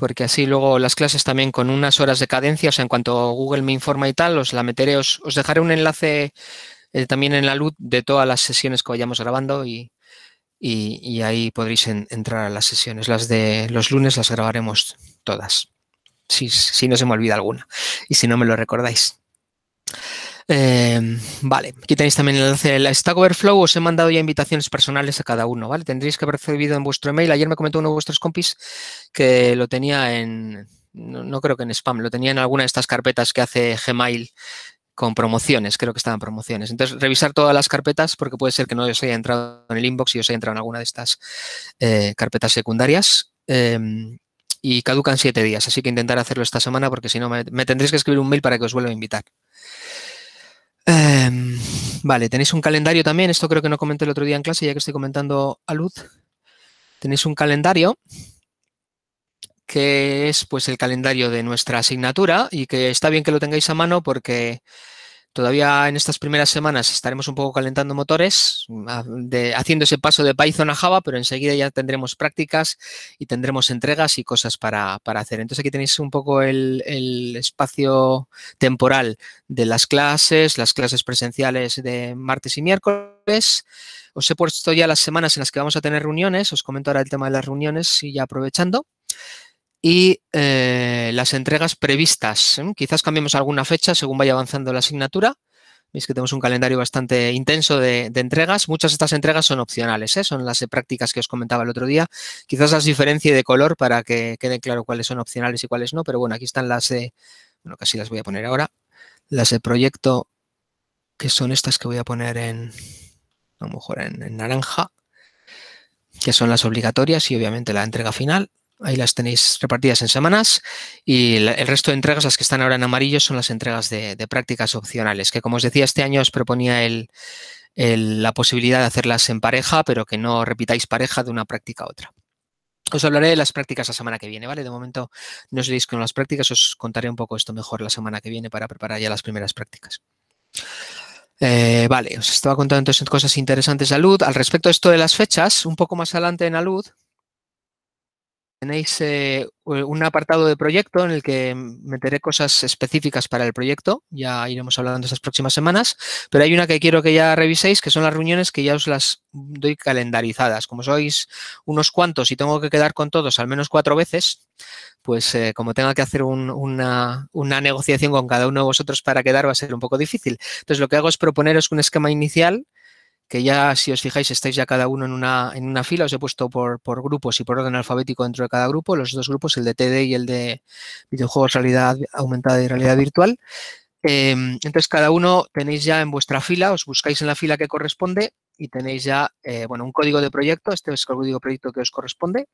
porque así luego las clases también con unas horas de cadencia, o sea, en cuanto Google me informa y tal, os la meteré, os, dejaré un enlace eh, también en la luz de todas las sesiones que vayamos grabando y, ahí podréis entrar a las sesiones. Las de los lunes las grabaremos todas, si, si no se me olvida alguna y si no me lo recordáis. Em, vale, aquí tenéis también el enlace Stack Overflow. Os he mandado ya invitaciones personales a cada uno, ¿vale? Tendréis que haber recibido en vuestro email. Ayer me comentó uno de vuestros compis que lo tenía en, no, creo que en spam, lo tenía en alguna de estas carpetas que hace Gmail con promociones, creo que estaban promociones. Entonces, revisar todas las carpetas porque puede ser que no os haya entrado en el inbox y os haya entrado en alguna de estas eh, carpetas secundarias. Em, y caducan siete días, así que intentar hacerlo esta semana porque si no me, me, tendréis que escribir un mail para que os vuelva a invitar. Em, vale, tenéis un calendario también. Esto creo que no comenté el otro día en clase, ya que estoy comentando a Luz. Tenéis un calendario que es pues el calendario de nuestra asignatura y que está bien que lo tengáis a mano porque Todavía en estas primeras semanas estaremos un poco calentando motores, haciendo ese paso de Python a Java, pero enseguida ya tendremos prácticas y tendremos entregas y cosas para, hacer. Entonces aquí tenéis un poco el, el, espacio temporal de las clases, las clases presenciales de martes y miércoles. Os he puesto ya las semanas en las que vamos a tener reuniones, os comento ahora el tema de las reuniones y ya aprovechando y eh, las entregas previstas. Quizás cambiemos alguna fecha según vaya avanzando la asignatura. Veis que tenemos un calendario bastante intenso de, entregas. Muchas de estas entregas son opcionales, ¿eh? son las prácticas que os comentaba el otro día. Quizás las diferencie de color para que quede claro cuáles son opcionales y cuáles no, pero bueno, aquí están las de, bueno, casi las voy a poner ahora, las de proyecto, que son estas que voy a poner en, a lo mejor en naranja, que son las obligatorias y obviamente la entrega final Ahí las tenéis repartidas en semanas y el resto de entregas, las que están ahora en amarillo, son las entregas de, prácticas opcionales, que como os decía, este año os proponía la posibilidad de hacerlas en pareja, pero que no repitáis pareja de una práctica a otra. Os hablaré de las prácticas la semana que viene, ¿vale? De momento no os leéis con las prácticas, os contaré un poco esto mejor la semana que viene para preparar ya las primeras prácticas. Eh, vale, os estaba contando entonces cosas interesantes de Alud. Al respecto de esto de las fechas, un poco más adelante en Alud, tenéis eh, un apartado de proyecto en el que meteré cosas específicas para el proyecto, ya iremos hablando esas próximas semanas, pero hay una que quiero que ya reviséis, que son las reuniones que ya os las doy calendarizadas. Como sois unos cuantos y tengo que quedar con todos al menos cuatro veces, pues eh, como tenga que hacer una, una, negociación con cada uno de vosotros para quedar va a ser un poco difícil. Entonces lo que hago es proponeros un esquema inicial que ya si os fijáis estáis ya cada uno en una, en una fila, os he puesto por, por, grupos y por orden alfabético dentro de cada grupo, los dos grupos, el de TD y el de videojuegos realidad aumentada y realidad virtual. Em, entonces cada uno tenéis ya en vuestra fila, os buscáis en la fila que corresponde y tenéis ya eh, bueno, un código de proyecto, este es el código de proyecto que os corresponde,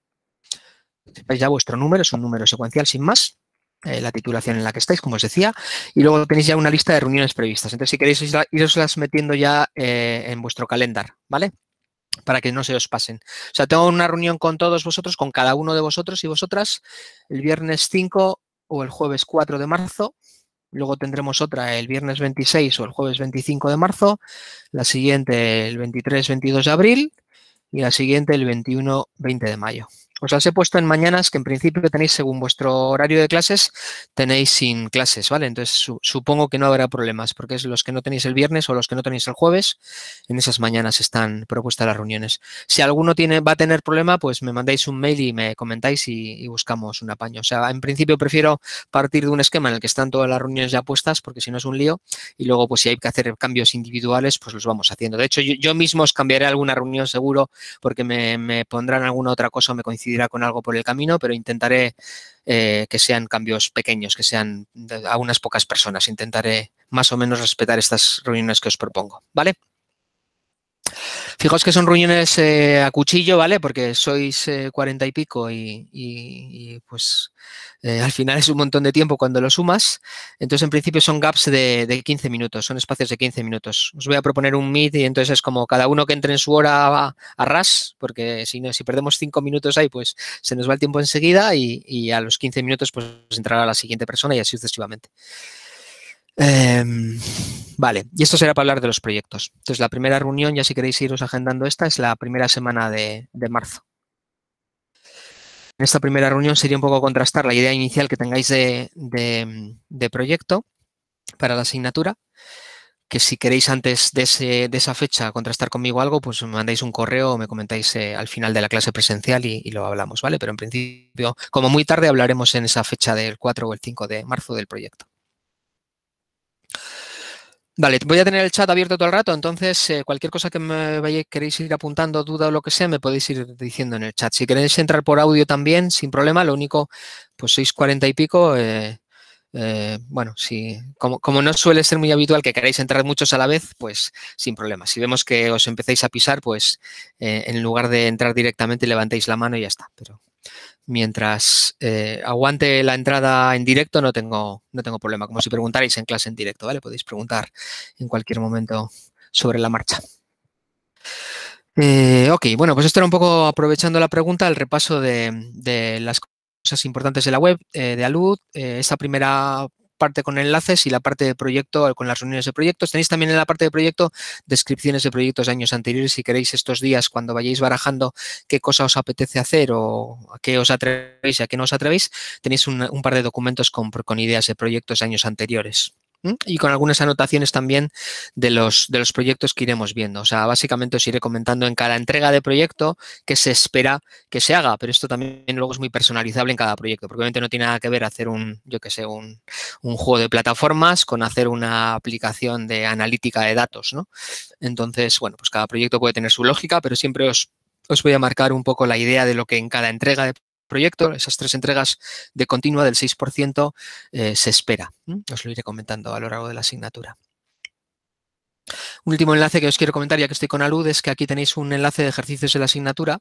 tenéis ya vuestro número, es un número secuencial sin más. Eh, la titulación en la que estáis, como os decía, y luego tenéis ya una lista de reuniones previstas. Entonces, si queréis las metiendo ya eh, en vuestro calendar, ¿vale? Para que no se os pasen. O sea, tengo una reunión con todos vosotros, con cada uno de vosotros y vosotras, el viernes 5 o el jueves 4 de marzo. Luego tendremos otra el viernes 26 o el jueves 25 de marzo, la siguiente el 23-22 de abril y la siguiente el 21-20 de mayo. Os las he puesto en mañanas que en principio tenéis, según vuestro horario de clases, tenéis sin clases, ¿vale? Entonces supongo que no habrá problemas porque es los que no tenéis el viernes o los que no tenéis el jueves, en esas mañanas están propuestas las reuniones. Si alguno tiene, va a tener problema, pues me mandáis un mail y me comentáis y, buscamos un apaño. O sea, en principio prefiero partir de un esquema en el que están todas las reuniones ya puestas porque si no es un lío y luego pues si hay que hacer cambios individuales, pues los vamos haciendo. De hecho, yo, mismo os cambiaré alguna reunión seguro porque me, pondrán alguna otra cosa o me coincidirán irá con algo por el camino, pero intentaré eh, que sean cambios pequeños, que sean a unas pocas personas. Intentaré más o menos respetar estas reuniones que os propongo, ¿vale? Fijaos que son reuniones eh, a cuchillo, ¿vale? Porque sois eh, cuarenta y pico y, pues eh, al final es un montón de tiempo cuando lo sumas. Entonces, en principio son gaps de, 15 minutos, son espacios de 15 minutos. Os voy a proponer un meet y entonces es como cada uno que entre en su hora a, a ras, porque si, no, si perdemos cinco minutos ahí, pues se nos va el tiempo enseguida y, y a los 15 minutos pues entrará la siguiente persona y así sucesivamente. Em, vale, y esto será para hablar de los proyectos. Entonces, la primera reunión, ya si queréis iros agendando esta, es la primera semana de, marzo. En esta primera reunión sería un poco contrastar la idea inicial que tengáis de, proyecto para la asignatura, que si queréis antes de, esa fecha contrastar conmigo algo, pues me mandáis un correo o me comentáis eh, al final de la clase presencial y, y, lo hablamos, ¿vale? Pero en principio, como muy tarde, hablaremos en esa fecha del 4 o el 5 de marzo del proyecto. Vale, voy a tener el chat abierto todo el rato, entonces eh, cualquier cosa que me vayáis, queréis ir apuntando, duda o lo que sea, me podéis ir diciendo en el chat. Si queréis entrar por audio también, sin problema, lo único, pues sois cuarenta y pico, eh, eh, bueno, si, como, no suele ser muy habitual que queráis entrar muchos a la vez, pues sin problema. Si vemos que os empezáis a pisar, pues en lugar de entrar directamente levantéis la mano y ya está. Pero mientras eh, aguante la entrada en directo, no tengo, no tengo problema. Como si preguntarais en clase en directo, ¿vale? Podéis preguntar en cualquier momento sobre la marcha. Eh, ok, bueno, pues esto era un poco aprovechando la pregunta, el repaso de, de las cosas importantes de la web eh, de Alud. esta primera parte con enlaces y la parte de proyecto eh, con las reuniones de proyectos. Tenéis también en la parte de proyecto descripciones de proyectos de años anteriores si queréis estos días cuando vayáis barajando qué cosa os apetece hacer o a qué os atrevéis y a qué no os atrevéis, tenéis un, par de documentos con, con ideas de proyectos de años anteriores y con algunas anotaciones también de los, de los proyectos que iremos viendo. O sea, básicamente os iré comentando en cada entrega de proyecto que se espera que se haga, pero esto también luego es muy personalizable en cada proyecto, porque obviamente no tiene nada que ver hacer un, yo que sé, un, un juego de plataformas con hacer una aplicación de analítica de datos, ¿no? Entonces, bueno, pues cada proyecto puede tener su lógica, pero siempre os, os voy a marcar un poco la idea de lo que en cada entrega de proyecto, esas tres entregas de continua del 6% eh, se espera. Os lo iré comentando a lo largo de la asignatura. Un último enlace que os quiero comentar, ya que estoy con Alud, es que aquí tenéis un enlace de ejercicios de la asignatura,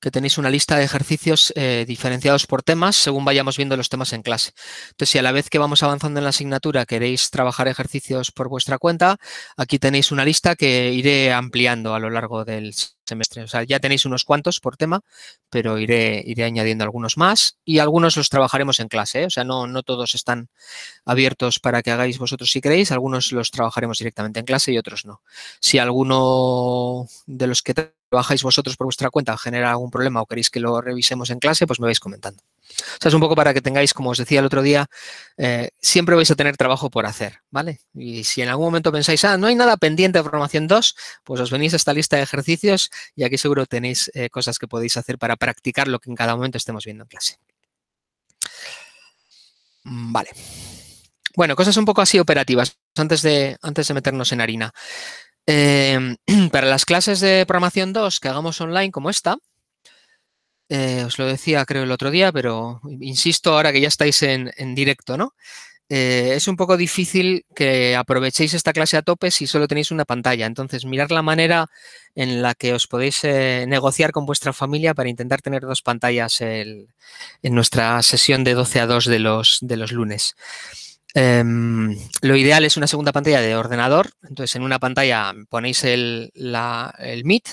que tenéis una lista de ejercicios eh, diferenciados por temas según vayamos viendo los temas en clase. Entonces, si a la vez que vamos avanzando en la asignatura queréis trabajar ejercicios por vuestra cuenta, aquí tenéis una lista que iré ampliando a lo largo del semestre. O sea, ya tenéis unos cuantos por tema, pero iré, iré añadiendo algunos más y algunos los trabajaremos en clase. ¿eh? O sea, no, no todos están abiertos para que hagáis vosotros si queréis. Algunos los trabajaremos directamente en clase y otros no. Si alguno de los que bajáis vosotros por vuestra cuenta genera algún problema o queréis que lo revisemos en clase, pues me vais comentando. O sea, es un poco para que tengáis, como os decía el otro día, eh, siempre vais a tener trabajo por hacer, ¿vale? Y si en algún momento pensáis, ah, no hay nada pendiente de formación 2, pues os venís a esta lista de ejercicios y aquí seguro tenéis eh, cosas que podéis hacer para practicar lo que en cada momento estemos viendo en clase. Mm, vale. Bueno, cosas un poco así operativas, antes de, antes de meternos en harina. Em, para las clases de programación 2 que hagamos online como esta, eh, os lo decía creo el otro día, pero insisto ahora que ya estáis en, directo, ¿no? Eh, es un poco difícil que aprovechéis esta clase a tope si solo tenéis una pantalla. Entonces, mirad la manera en la que os podéis eh, negociar con vuestra familia para intentar tener dos pantallas en nuestra sesión de 12 a 2 de los, de los lunes. Em, lo ideal es una segunda pantalla de ordenador. Entonces, en una pantalla ponéis el, el, Meet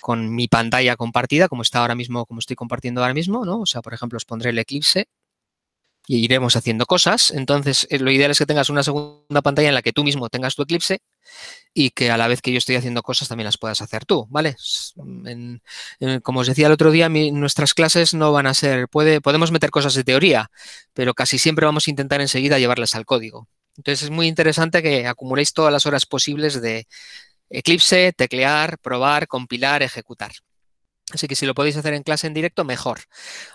con mi pantalla compartida, como está ahora mismo, como estoy compartiendo ahora mismo, ¿no? O sea, por ejemplo, os pondré el Eclipse y iremos haciendo cosas. Entonces, eh, lo ideal es que tengas una segunda pantalla en la que tú mismo tengas tu eclipse y que a la vez que yo estoy haciendo cosas también las puedas hacer tú, ¿vale? Mm, como os decía el otro día, nuestras clases no van a ser, puede, podemos meter cosas de teoría, pero casi siempre vamos a intentar enseguida llevarlas al código. Entonces es muy interesante que acumuléis todas las horas posibles de eclipse, teclear, probar, compilar, ejecutar. Así que si lo podéis hacer en clase en directo, mejor.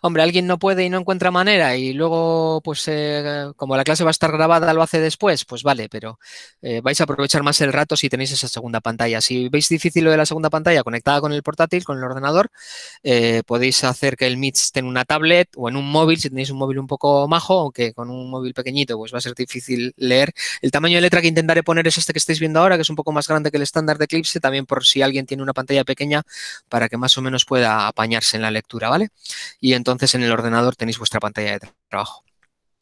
Hombre, alguien no puede y no encuentra manera y luego, pues eh, como la clase va a estar grabada, lo hace después, pues vale, pero eh, vais a aprovechar más el rato si tenéis esa segunda pantalla. Si veis difícil lo de la segunda pantalla conectada con el portátil, con el ordenador, eh, podéis hacer que el Meet esté en una tablet o en un móvil, si tenéis un móvil un poco majo, aunque con un móvil pequeñito, pues va a ser difícil leer. El tamaño de letra que intentaré poner es este que estáis viendo ahora, que es un poco más grande que el estándar de Eclipse, también por si alguien tiene una pantalla pequeña, para que más o menos pueda apañarse en la lectura, ¿vale? Y entonces en el ordenador tenéis vuestra pantalla de trabajo.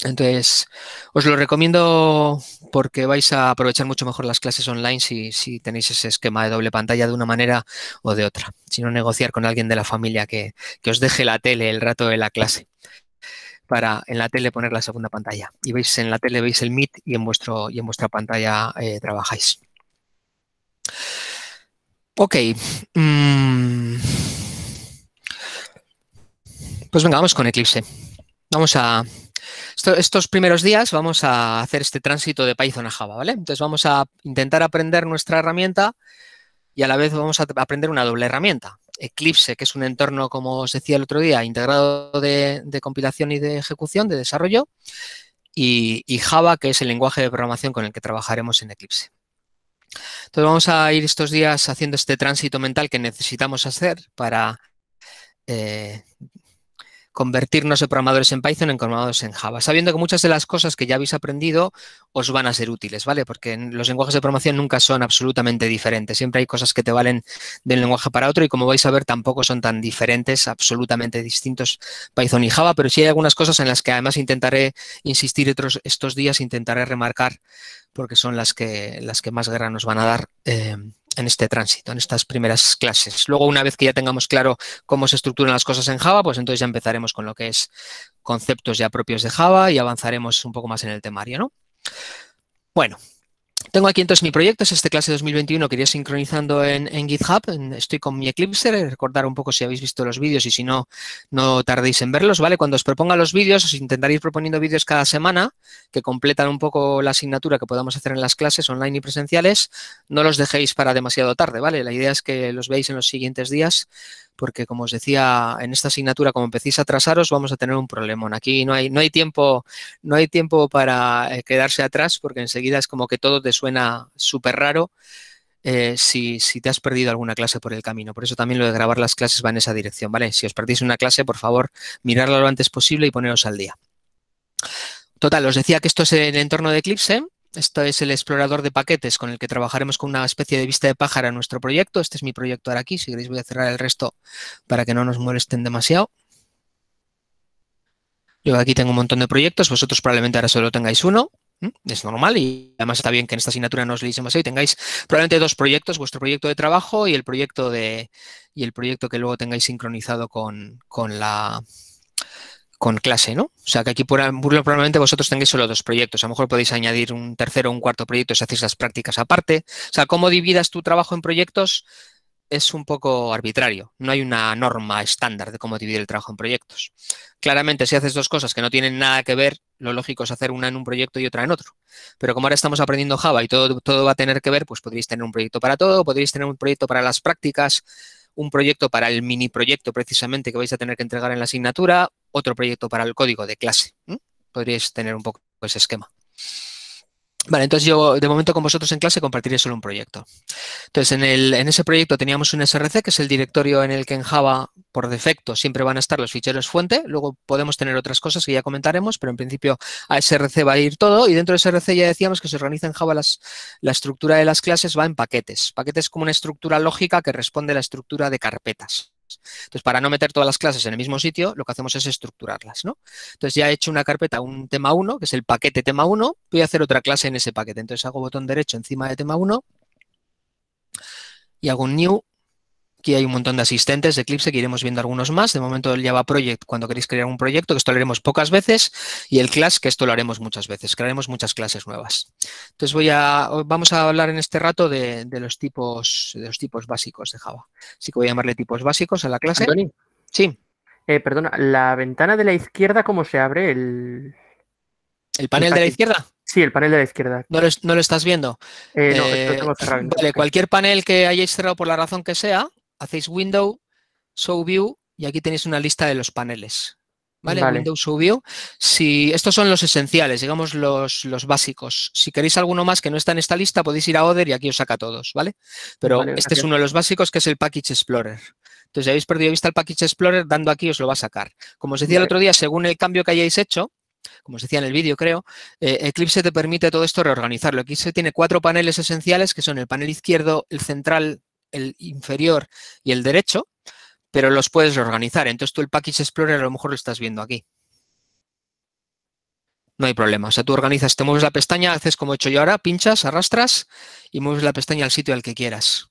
Entonces, os lo recomiendo porque vais a aprovechar mucho mejor las clases online si, tenéis ese esquema de doble pantalla de una manera o de otra, sino negociar con alguien de la familia que, os deje la tele el rato de la clase para en la tele poner la segunda pantalla. Y veis en la tele veis el Meet y en, vuestro, y en vuestra pantalla eh, trabajáis. Ok. Mm, pues venga, vamos con Eclipse. Vamos a... estos primeros días vamos a hacer este tránsito de Python a Java, ¿vale? Entonces vamos a intentar aprender nuestra herramienta y a la vez vamos a aprender una doble herramienta. Eclipse, que es un entorno, como os decía el otro día, integrado de, compilación y de ejecución, de desarrollo, y, Java, que es el lenguaje de programación con el que trabajaremos en Eclipse. Entonces vamos a ir estos días haciendo este tránsito mental que necesitamos hacer para eh, convertirnos de programadores en Python en programadores en Java, sabiendo que muchas de las cosas que ya habéis aprendido os van a ser útiles, ¿vale? Porque los lenguajes de programación nunca son absolutamente diferentes, siempre hay cosas que te valen de un lenguaje para otro y como vais a ver tampoco son tan diferentes, absolutamente distintos Python y Java, pero sí hay algunas cosas en las que además intentaré insistir otros, estos días, intentaré remarcar porque son las que, las que más guerra nos van a dar eh, en este tránsito, en estas primeras clases. Luego, una vez que ya tengamos claro cómo se estructuran las cosas en Java, pues entonces ya empezaremos con lo que es conceptos ya propios de Java y avanzaremos un poco más en el temario, ¿no? Bueno, tengo aquí entonces mi proyecto, es este clase 2021 que sincronizando en, en GitHub. Estoy con mi Eclipse, eh, recordar un poco si habéis visto los vídeos y si no, no tardéis en verlos, ¿vale? Cuando os proponga los vídeos, os intentaréis proponiendo vídeos cada semana que completan un poco la asignatura que podamos hacer en las clases online y presenciales. No los dejéis para demasiado tarde, ¿vale? La idea es que los veáis en los siguientes días porque como os decía, en esta asignatura, como empecéis a atrasaros, vamos a tener un problema. Aquí no hay, no hay tiempo, no hay tiempo para eh, quedarse atrás, porque enseguida es como que todo te suena súper raro eh, si, si, te has perdido alguna clase por el camino. Por eso también lo de grabar las clases va en esa dirección, ¿vale? Si os perdéis una clase, por favor, mirarla lo antes posible y poneros al día. Total, os decía que esto es el entorno de Eclipse. Esto es el explorador de paquetes con el que trabajaremos con una especie de vista de pájaro en nuestro proyecto. Este es mi proyecto ahora aquí. Si queréis voy a cerrar el resto para que no nos molesten demasiado. Yo aquí tengo un montón de proyectos. Vosotros probablemente ahora solo tengáis uno. ¿Mm? Es normal y además está bien que en esta asignatura no os leéis demasiado tengáis probablemente dos proyectos, vuestro proyecto de trabajo y el proyecto de el proyecto que luego tengáis sincronizado con, con la con clase, ¿no? O sea, que aquí probablemente vosotros tengáis solo dos proyectos. A lo mejor podéis añadir un tercero o un cuarto proyecto si hacéis las prácticas aparte. O sea, cómo dividas tu trabajo en proyectos es un poco arbitrario. No hay una norma estándar de cómo dividir el trabajo en proyectos. Claramente, si haces dos cosas que no tienen nada que ver, lo lógico es hacer una en un proyecto y otra en otro. Pero como ahora estamos aprendiendo Java y todo, todo va a tener que ver, pues podríais tener un proyecto para todo, podríais tener un proyecto para las prácticas, un proyecto para el mini proyecto precisamente que vais a tener que entregar en la asignatura, otro proyecto para el código de clase. Podríais tener un poco ese esquema. Vale, entonces yo de momento con vosotros en clase compartiré solo un proyecto. Entonces, en, ese proyecto teníamos un SRC, que es el directorio en el que en Java, por defecto, siempre van a estar los ficheros fuente. Luego podemos tener otras cosas que ya comentaremos, pero en principio a SRC va a ir todo. Y dentro de SRC ya decíamos que se organiza en Java las, la estructura de las clases, va en paquetes. Paquetes como una estructura lógica que responde a la estructura de carpetas. Entonces, para no meter todas las clases en el mismo sitio, lo que hacemos es estructurarlas, ¿no? Entonces, ya he hecho una carpeta, un tema 1, que es el paquete tema 1, voy a hacer otra clase en ese paquete. Entonces, hago botón derecho encima de tema 1 y hago un new Aquí hay un montón de asistentes de Eclipse que iremos viendo algunos más. De momento el Java Project, cuando queréis crear un proyecto, que esto lo haremos pocas veces, y el class, que esto lo haremos muchas veces. Crearemos muchas clases nuevas. Entonces voy a, vamos a hablar en este rato de, los tipos, de los tipos básicos de Java. Así que voy a llamarle tipos básicos a la clase. sí. Eh, perdona, ¿la ventana de la izquierda cómo se abre? ¿El, ¿El panel de la izquierda? Sí, el panel de la izquierda. ¿No lo, estás viendo? Eh, no, eh, lo tengo cerrado. Vale, cualquier panel que hayáis cerrado por la razón que sea, hacéis Window, Show View y aquí tenéis una lista de los paneles. ¿Vale? Window Show View. Si, estos son los esenciales, digamos los, los, básicos. Si queréis alguno más que no está en esta lista, podéis ir a Other y aquí os saca todos, ¿vale? Pero este es uno de los básicos que es el Package Explorer. Entonces, si habéis perdido vista el Package Explorer, dando aquí os lo va a sacar. Como os decía el otro día, según el cambio que hayáis hecho, como os decía en el vídeo, creo, eh, Eclipse te permite todo esto reorganizarlo. Aquí se tiene cuatro paneles esenciales, que son el panel izquierdo, el central, el inferior y el derecho, pero los puedes reorganizar. Entonces tú el Package Explorer a lo mejor lo estás viendo aquí. No hay problema. O sea, tú organizas, te mueves la pestaña, haces como he hecho yo ahora, pinchas, arrastras y mueves la pestaña al sitio al que quieras.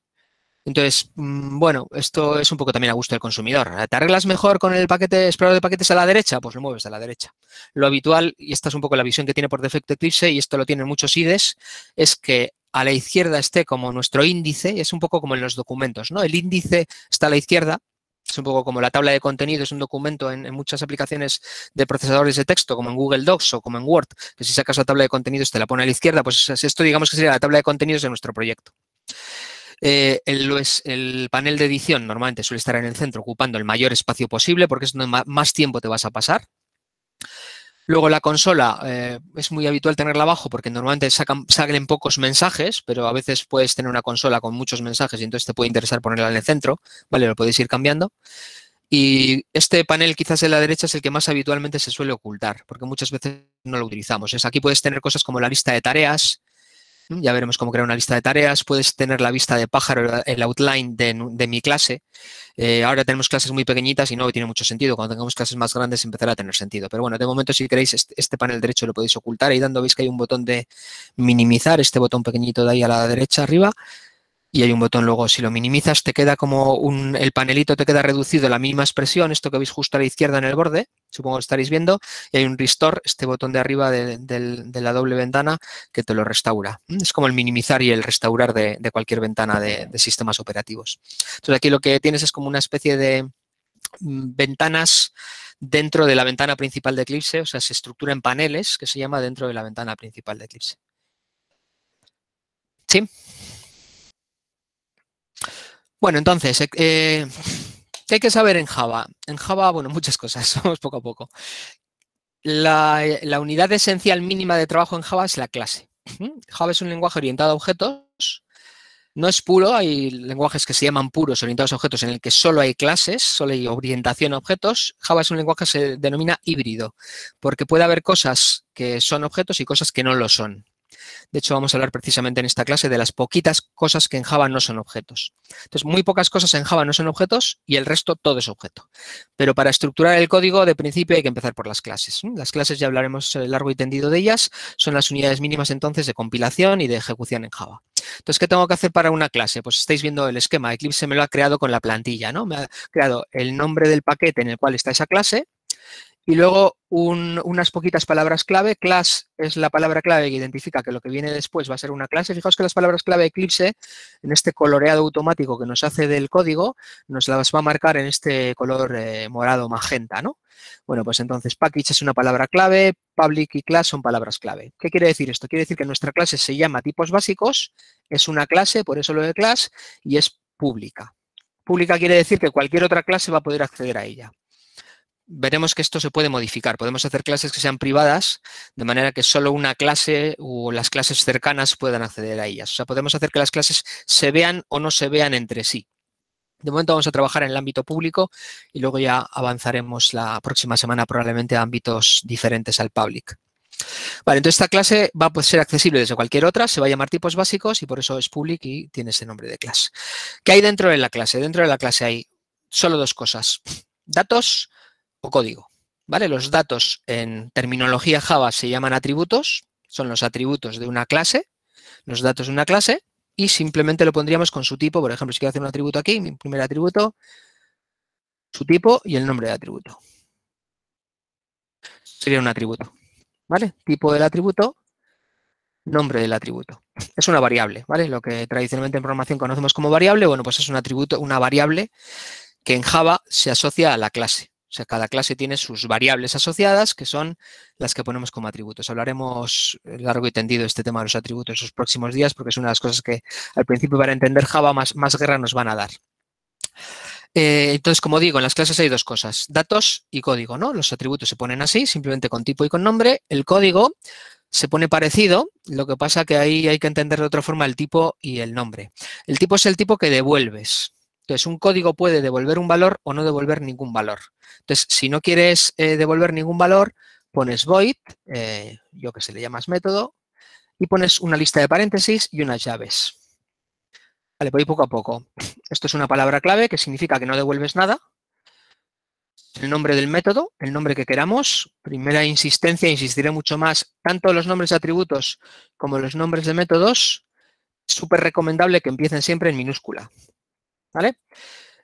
Entonces, mm, bueno, esto es un poco también a gusto del consumidor. ¿Te arreglas mejor con el paquete explorador de paquetes a la derecha? Pues lo mueves a la derecha. Lo habitual, y esta es un poco la visión que tiene por defecto Eclipse, y esto lo tienen muchos IDEs, es que a la izquierda esté como nuestro índice, es un poco como en los documentos, ¿no? El índice está a la izquierda, es un poco como la tabla de contenido, es un documento en, muchas aplicaciones de procesadores de texto, como en Google Docs o como en Word, que si sacas la tabla de contenidos te la pone a la izquierda, pues esto digamos que sería la tabla de contenidos de nuestro proyecto. Eh, el, panel de edición normalmente suele estar en el centro, ocupando el mayor espacio posible, porque es donde más tiempo te vas a pasar. Luego la consola eh, es muy habitual tenerla abajo porque normalmente sacan, salen pocos mensajes, pero a veces puedes tener una consola con muchos mensajes y entonces te puede interesar ponerla en el centro, ¿vale? Lo podéis ir cambiando. Y este panel quizás en la derecha es el que más habitualmente se suele ocultar, porque muchas veces no lo utilizamos. Es aquí puedes tener cosas como la lista de tareas, ya veremos cómo crear una lista de tareas. Puedes tener la vista de pájaro, el outline de, mi clase. Eh, ahora tenemos clases muy pequeñitas y no tiene mucho sentido. Cuando tengamos clases más grandes empezará a tener sentido. Pero bueno, de momento si queréis este, este panel derecho lo podéis ocultar. Ahí dando veis que hay un botón de minimizar, este botón pequeñito de ahí a la derecha arriba y hay un botón luego, si lo minimizas, te queda como un, el panelito te queda reducido la misma expresión, esto que veis justo a la izquierda en el borde, supongo que estaréis viendo, y hay un restore, este botón de arriba de, la doble ventana que te lo restaura. Mm, es como el minimizar y el restaurar de, de cualquier ventana de, sistemas operativos. Entonces aquí lo que tienes es como una especie de mm, ventanas dentro de la ventana principal de Eclipse, o sea, se estructura en paneles que se llama dentro de la ventana principal de Eclipse. ¿Sí? Bueno, entonces, eh, eh, ¿qué hay que saber en Java? En Java, bueno, muchas cosas, vamos poco a poco. la, unidad esencial mínima de trabajo en Java es la clase. Java es un lenguaje orientado a objetos, no es puro, hay lenguajes que se llaman puros orientados a objetos en el que solo hay clases, solo hay orientación a objetos. Java es un lenguaje que se denomina híbrido, porque puede haber cosas que son objetos y cosas que no lo son. De hecho, vamos a hablar precisamente en esta clase de las poquitas cosas que en Java no son objetos. Entonces, muy pocas cosas en Java no son objetos y el resto todo es objeto. Pero para estructurar el código, de principio hay que empezar por las clases. ¿eh? Las clases ya hablaremos eh, largo y tendido de ellas. Son las unidades mínimas entonces de compilación y de ejecución en Java. Entonces, ¿qué tengo que hacer para una clase? Pues estáis viendo el esquema. Eclipse me lo ha creado con la plantilla, ¿no? Me ha creado el nombre del paquete en el cual está esa clase, y luego unas poquitas palabras clave. Class es la palabra clave que identifica que lo que viene después va a ser una clase. Fijaos que las palabras clave Eclipse, en este coloreado automático que nos hace del código, nos las va a marcar en este color eh, morado magenta, ¿no? Bueno, pues entonces package es una palabra clave, public y class son palabras clave. ¿Qué quiere decir esto? Quiere decir que nuestra clase se llama tipos básicos, es una clase, por eso lo de class, y es pública. Pública quiere decir que cualquier otra clase va a poder acceder a ella veremos que esto se puede modificar. Podemos hacer clases que sean privadas, de manera que solo una clase o las clases cercanas puedan acceder a ellas. O sea, podemos hacer que las clases se vean o no se vean entre sí. De momento vamos a trabajar en el ámbito público y luego ya avanzaremos la próxima semana probablemente a ámbitos diferentes al public. Vale, entonces esta clase va a pues, ser accesible desde cualquier otra, se va a llamar tipos básicos y por eso es public y tiene ese nombre de clase. ¿Qué hay dentro de la clase? Dentro de la clase hay solo dos cosas, datos código. ¿Vale? Los datos en terminología Java se llaman atributos, son los atributos de una clase, los datos de una clase, y simplemente lo pondríamos con su tipo. Por ejemplo, si quiero hacer un atributo aquí, mi primer atributo, su tipo y el nombre de atributo. Sería un atributo. ¿Vale? Tipo del atributo, nombre del atributo. Es una variable, ¿vale? Lo que tradicionalmente en programación conocemos como variable, bueno, pues es un atributo, una variable que en Java se asocia a la clase. O sea, cada clase tiene sus variables asociadas, que son las que ponemos como atributos. Hablaremos eh, largo y tendido este tema de los atributos en los próximos días, porque es una de las cosas que al principio para entender Java más, más guerra nos van a dar. Eh, entonces, como digo, en las clases hay dos cosas, datos y código, ¿no? Los atributos se ponen así, simplemente con tipo y con nombre. El código se pone parecido, lo que pasa que ahí hay que entender de otra forma el tipo y el nombre. El tipo es el tipo que devuelves, entonces, un código puede devolver un valor o no devolver ningún valor. Entonces, si no quieres eh, devolver ningún valor, pones void, eh, yo que sé, le llamas método, y pones una lista de paréntesis y unas llaves. Vale, voy poco a poco. Esto es una palabra clave que significa que no devuelves nada. El nombre del método, el nombre que queramos. Primera insistencia, insistiré mucho más, tanto los nombres de atributos como los nombres de métodos. Súper recomendable que empiecen siempre en minúscula. ¿vale?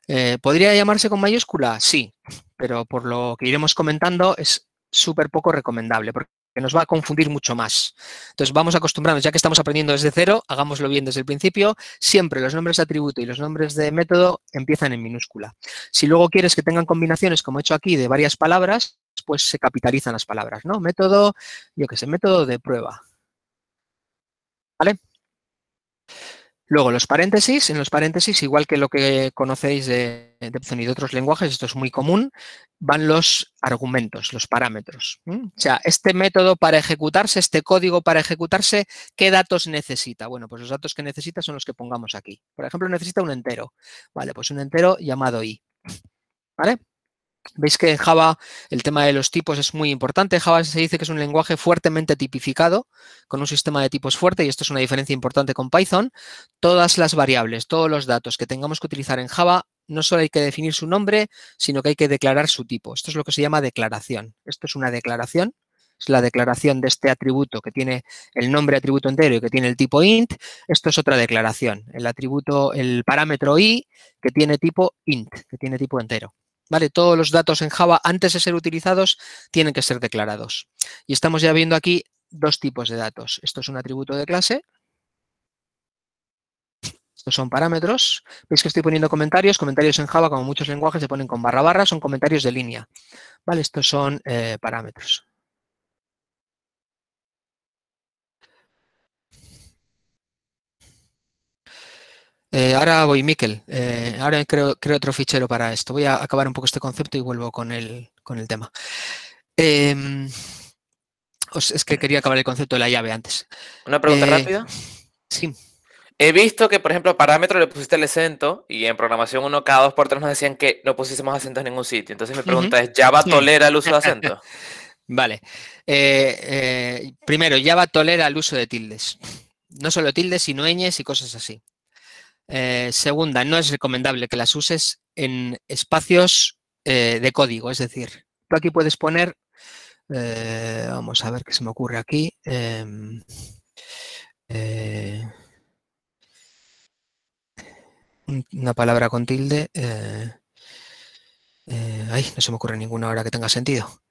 Eh, ¿Podría llamarse con mayúscula? Sí, pero por lo que iremos comentando es súper poco recomendable porque nos va a confundir mucho más. Entonces vamos a acostumbrarnos, ya que estamos aprendiendo desde cero, hagámoslo bien desde el principio, siempre los nombres de atributo y los nombres de método empiezan en minúscula. Si luego quieres que tengan combinaciones, como he hecho aquí, de varias palabras, pues se capitalizan las palabras, ¿no? Método, yo qué sé, método de prueba. ¿Vale? Luego, los paréntesis, en los paréntesis, igual que lo que conocéis de, de y de otros lenguajes, esto es muy común, van los argumentos, los parámetros. O sea, este método para ejecutarse, este código para ejecutarse, ¿qué datos necesita? Bueno, pues los datos que necesita son los que pongamos aquí. Por ejemplo, necesita un entero. Vale, pues un entero llamado i. ¿Vale? Veis que en Java el tema de los tipos es muy importante. Java se dice que es un lenguaje fuertemente tipificado, con un sistema de tipos fuerte, y esto es una diferencia importante con Python. Todas las variables, todos los datos que tengamos que utilizar en Java, no solo hay que definir su nombre, sino que hay que declarar su tipo. Esto es lo que se llama declaración. Esto es una declaración. Es la declaración de este atributo que tiene el nombre atributo entero y que tiene el tipo int. Esto es otra declaración. El atributo, el parámetro i que tiene tipo int, que tiene tipo entero. ¿vale? Todos los datos en Java antes de ser utilizados tienen que ser declarados. Y estamos ya viendo aquí dos tipos de datos. Esto es un atributo de clase. Estos son parámetros. Veis que estoy poniendo comentarios. Comentarios en Java, como muchos lenguajes, se ponen con barra barra. Son comentarios de línea. ¿Vale? Estos son eh, parámetros. Eh, ahora voy, Miquel. Eh, ahora creo, otro fichero para esto. Voy a acabar un poco este concepto y vuelvo con el, con el tema. Em, es que quería acabar el concepto de la llave antes. Una pregunta eh, rápida. Sí. He visto que, por ejemplo, parámetro le pusiste el acento y en programación 1 cada 2 por 3 nos decían que no pusiésemos acentos en ningún sitio. Entonces mi pregunta es, ¿Java tolera el uso de acento? vale. primero, Java tolera el uso de tildes. No solo tildes, sino ñes y cosas así. Eh, segunda, no es recomendable que las uses en espacios eh, de código, es decir, tú aquí puedes poner, eh, vamos a ver qué se me ocurre aquí, em, una palabra con tilde, ay, no se me ocurre ninguna ahora que tenga sentido.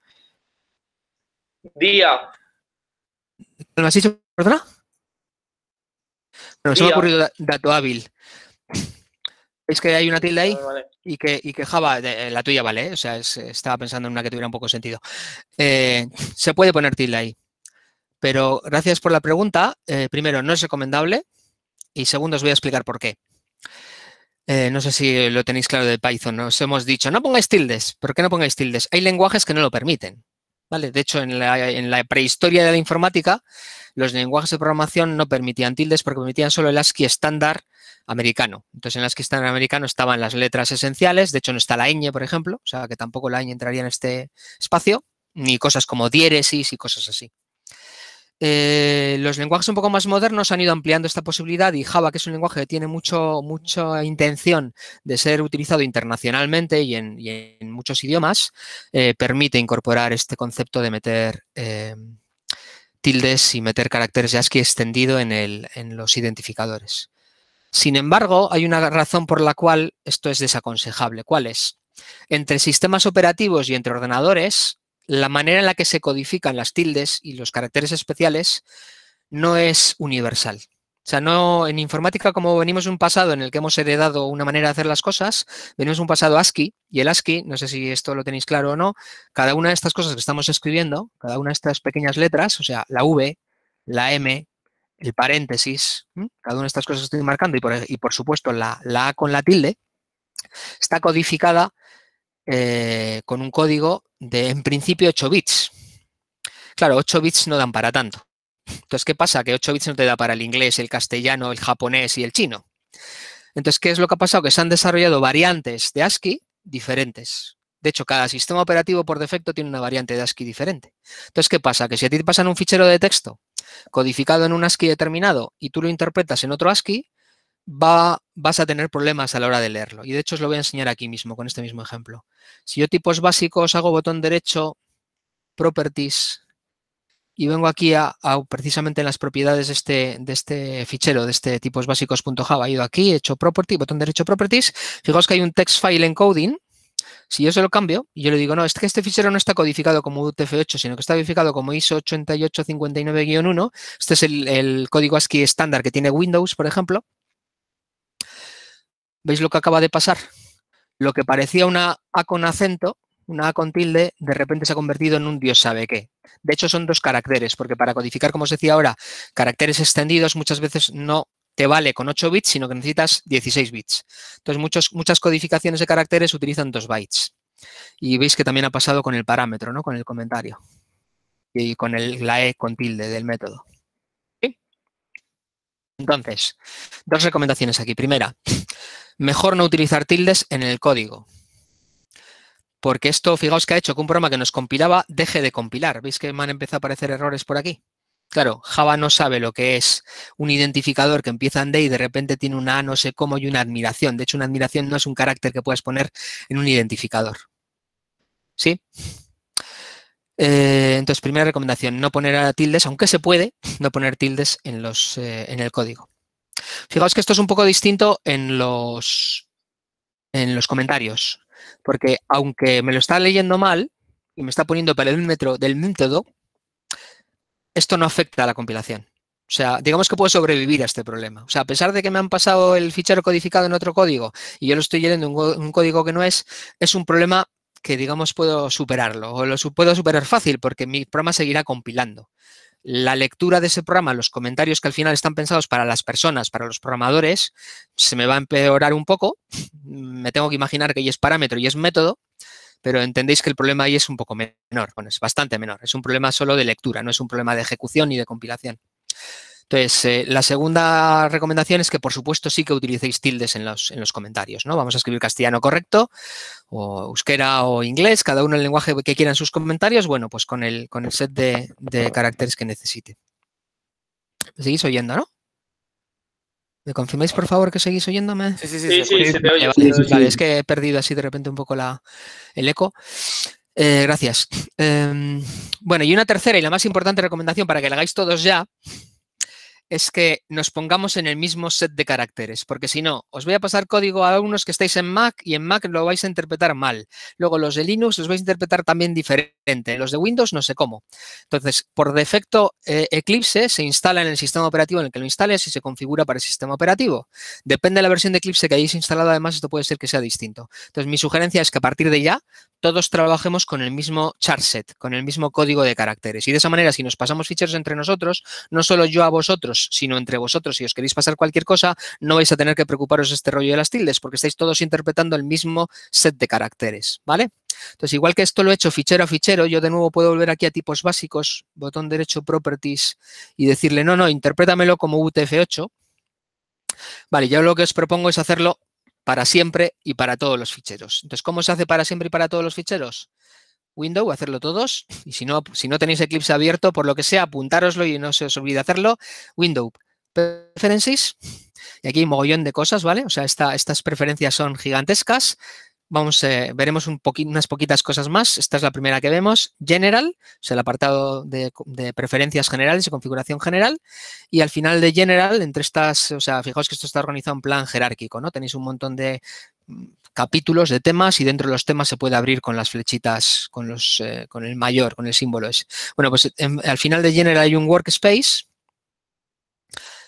Día. ¿Lo has dicho, perdona? Nos ha ocurrido dato hábil. Es que hay una tilde ahí Y, que, y Java, eh, la tuya vale, ¿eh? o sea, estaba pensando en una que tuviera un poco sentido. Eh, se puede poner tilde ahí. Pero gracias por la pregunta. primero, no es recomendable y segundo, os voy a explicar por qué. no sé si lo tenéis claro de Python. Os hemos dicho, no pongáis tildes. ¿Por qué no pongáis tildes? Hay lenguajes que no lo permiten. De hecho, en la, en la prehistoria de la informática, los lenguajes de programación no permitían tildes porque permitían solo el ASCII estándar americano. Entonces, en el ASCII estándar americano estaban las letras esenciales, de hecho no está la ñ, por ejemplo, o sea que tampoco la ñ entraría en este espacio, ni cosas como diéresis y cosas así. Eh, los lenguajes un poco más modernos han ido ampliando esta posibilidad y Java, que es un lenguaje que tiene mucho, mucha intención de ser utilizado internacionalmente y en, muchos idiomas, eh, permite incorporar este concepto de meter eh, tildes y meter caracteres ASCII extendido en los identificadores. Sin embargo, hay una razón por la cual esto es desaconsejable. ¿Cuál es? Entre sistemas operativos y entre ordenadores, la manera en la que se codifican las tildes y los caracteres especiales no es universal. O sea, no, en informática, como venimos de un pasado en el que hemos heredado una manera de hacer las cosas, venimos de un pasado ASCII, y el ASCII, no sé si esto lo tenéis claro o no, cada una de estas cosas que estamos escribiendo, cada una de estas pequeñas letras, o sea, la V, la M, el paréntesis, cada una de estas cosas que estoy marcando, y por, y por supuesto la, la, A con la tilde, está codificada eh, con un código de en principio 8 bits. Claro, 8 bits no dan para tanto. Entonces, ¿qué pasa? Que 8 bits no te da para el inglés, el castellano, el japonés y el chino. Entonces, ¿qué es lo que ha pasado? Que se han desarrollado variantes de ASCII diferentes. De hecho, cada sistema operativo por defecto tiene una variante de ASCII diferente. Entonces, ¿qué pasa? Que si a ti te pasan un fichero de texto codificado en un ASCII determinado y tú lo interpretas en otro ASCII, vas a tener problemas a la hora de leerlo. Y de hecho os lo voy a enseñar aquí mismo, con este mismo ejemplo. Si yo tipos básicos hago botón derecho, properties, y vengo aquí a, precisamente en las propiedades de este, este fichero, de este tipos básicos.java, he ido aquí, he hecho property, botón derecho properties, fijaos que hay un text file encoding, si yo se lo cambio y yo le digo, no, es que este fichero no está codificado como UTF-8, sino que está codificado como ISO 8859-1. Este es el, el, código ASCII estándar que tiene Windows, por ejemplo. ¿Veis lo que acaba de pasar? Lo que parecía una A con acento, una A con tilde, de repente se ha convertido en un Dios sabe qué. De hecho, son dos caracteres, porque para codificar, como os decía ahora, caracteres extendidos muchas veces no te vale con 8 bits, sino que necesitas 16 bits. Entonces, muchas codificaciones de caracteres utilizan dos bytes. Y veis que también ha pasado con el parámetro, ¿no? Con el comentario. Y con el, la E con tilde del método. Entonces, dos recomendaciones aquí. Primera, Mejor no utilizar tildes en el código. Porque esto, fijaos que ha hecho que un programa que nos compilaba deje de compilar. ¿Veis que me han empezado a aparecer errores por aquí? Claro, Java no sabe lo que es un identificador que empieza en D y de repente tiene una A no sé cómo y una admiración. De hecho, una admiración no es un carácter que puedas poner en un identificador. ¿Sí? Eh, entonces, primera recomendación, no poner tildes, aunque se puede, no poner tildes en, los, eh, en el código. Fijaos que esto es un poco distinto en los, en los comentarios, porque aunque me lo está leyendo mal y me está poniendo metro del método, esto no afecta a la compilación. O sea, digamos que puedo sobrevivir a este problema. O sea, a pesar de que me han pasado el fichero codificado en otro código y yo lo estoy leyendo en un código que no es, es un problema que, digamos, puedo superarlo o lo puedo superar fácil porque mi programa seguirá compilando la lectura de ese programa, los comentarios que al final están pensados para las personas, para los programadores, se me va a empeorar un poco. Me tengo que imaginar que ahí es parámetro y es método, pero entendéis que el problema ahí es un poco menor, bueno, es bastante menor. Es un problema solo de lectura, no es un problema de ejecución ni de compilación. Entonces, eh, la segunda recomendación es que, por supuesto, sí que utilicéis tildes en los, en los comentarios, ¿no? Vamos a escribir castellano correcto o euskera o inglés, cada uno el lenguaje que quieran sus comentarios, bueno, pues con el, con el set de, caracteres que necesite. ¿Me seguís oyendo, no? ¿Me confirmáis, por favor, que seguís oyéndome? Sí, sí, sí, sí, sí, oye. Vale, es que he perdido así de repente un poco la, el eco. Eh, gracias. Em, bueno, y una tercera y la más importante recomendación para que la hagáis todos ya es que nos pongamos en el mismo set de caracteres, porque si no, os voy a pasar código a algunos que estáis en Mac y en Mac lo vais a interpretar mal. Luego los de Linux los vais a interpretar también diferente. Los de Windows no sé cómo. Entonces, por defecto, eh, Eclipse se instala en el sistema operativo en el que lo instales y se configura para el sistema operativo. Depende de la versión de Eclipse que hayáis instalado, además, esto puede ser que sea distinto. Entonces, mi sugerencia es que a partir de ya todos trabajemos con el mismo charset, con el mismo código de caracteres. Y de esa manera, si nos pasamos ficheros entre nosotros, no solo yo a vosotros, sino entre vosotros, si os queréis pasar cualquier cosa, no vais a tener que preocuparos este rollo de las tildes, porque estáis todos interpretando el mismo set de caracteres, ¿vale? Entonces, igual que esto lo he hecho fichero a fichero, yo de nuevo puedo volver aquí a tipos básicos, botón derecho, properties, y decirle, no, no, interprétamelo como UTF-8. Vale, yo lo que os propongo es hacerlo para siempre y para todos los ficheros. Entonces, ¿cómo se hace para siempre y para todos los ficheros? Window, hacerlo todos. Y si no, si no tenéis Eclipse abierto, por lo que sea, apuntároslo y no se os olvide hacerlo. Window, preferences. Y aquí hay mogollón de cosas, ¿vale? O sea, estas preferencias son gigantescas. Vamos, eh, veremos unas poquitas cosas más. Esta es la primera que vemos. General, es el apartado de, preferencias generales y configuración general. Y al final de General, entre estas, o sea, fijaos que esto está organizado en plan jerárquico, ¿no? Tenéis un montón de mm, capítulos de temas y dentro de los temas se puede abrir con las flechitas, con, eh, el mayor, con el símbolo ese. Bueno, pues em, al final de General hay un workspace,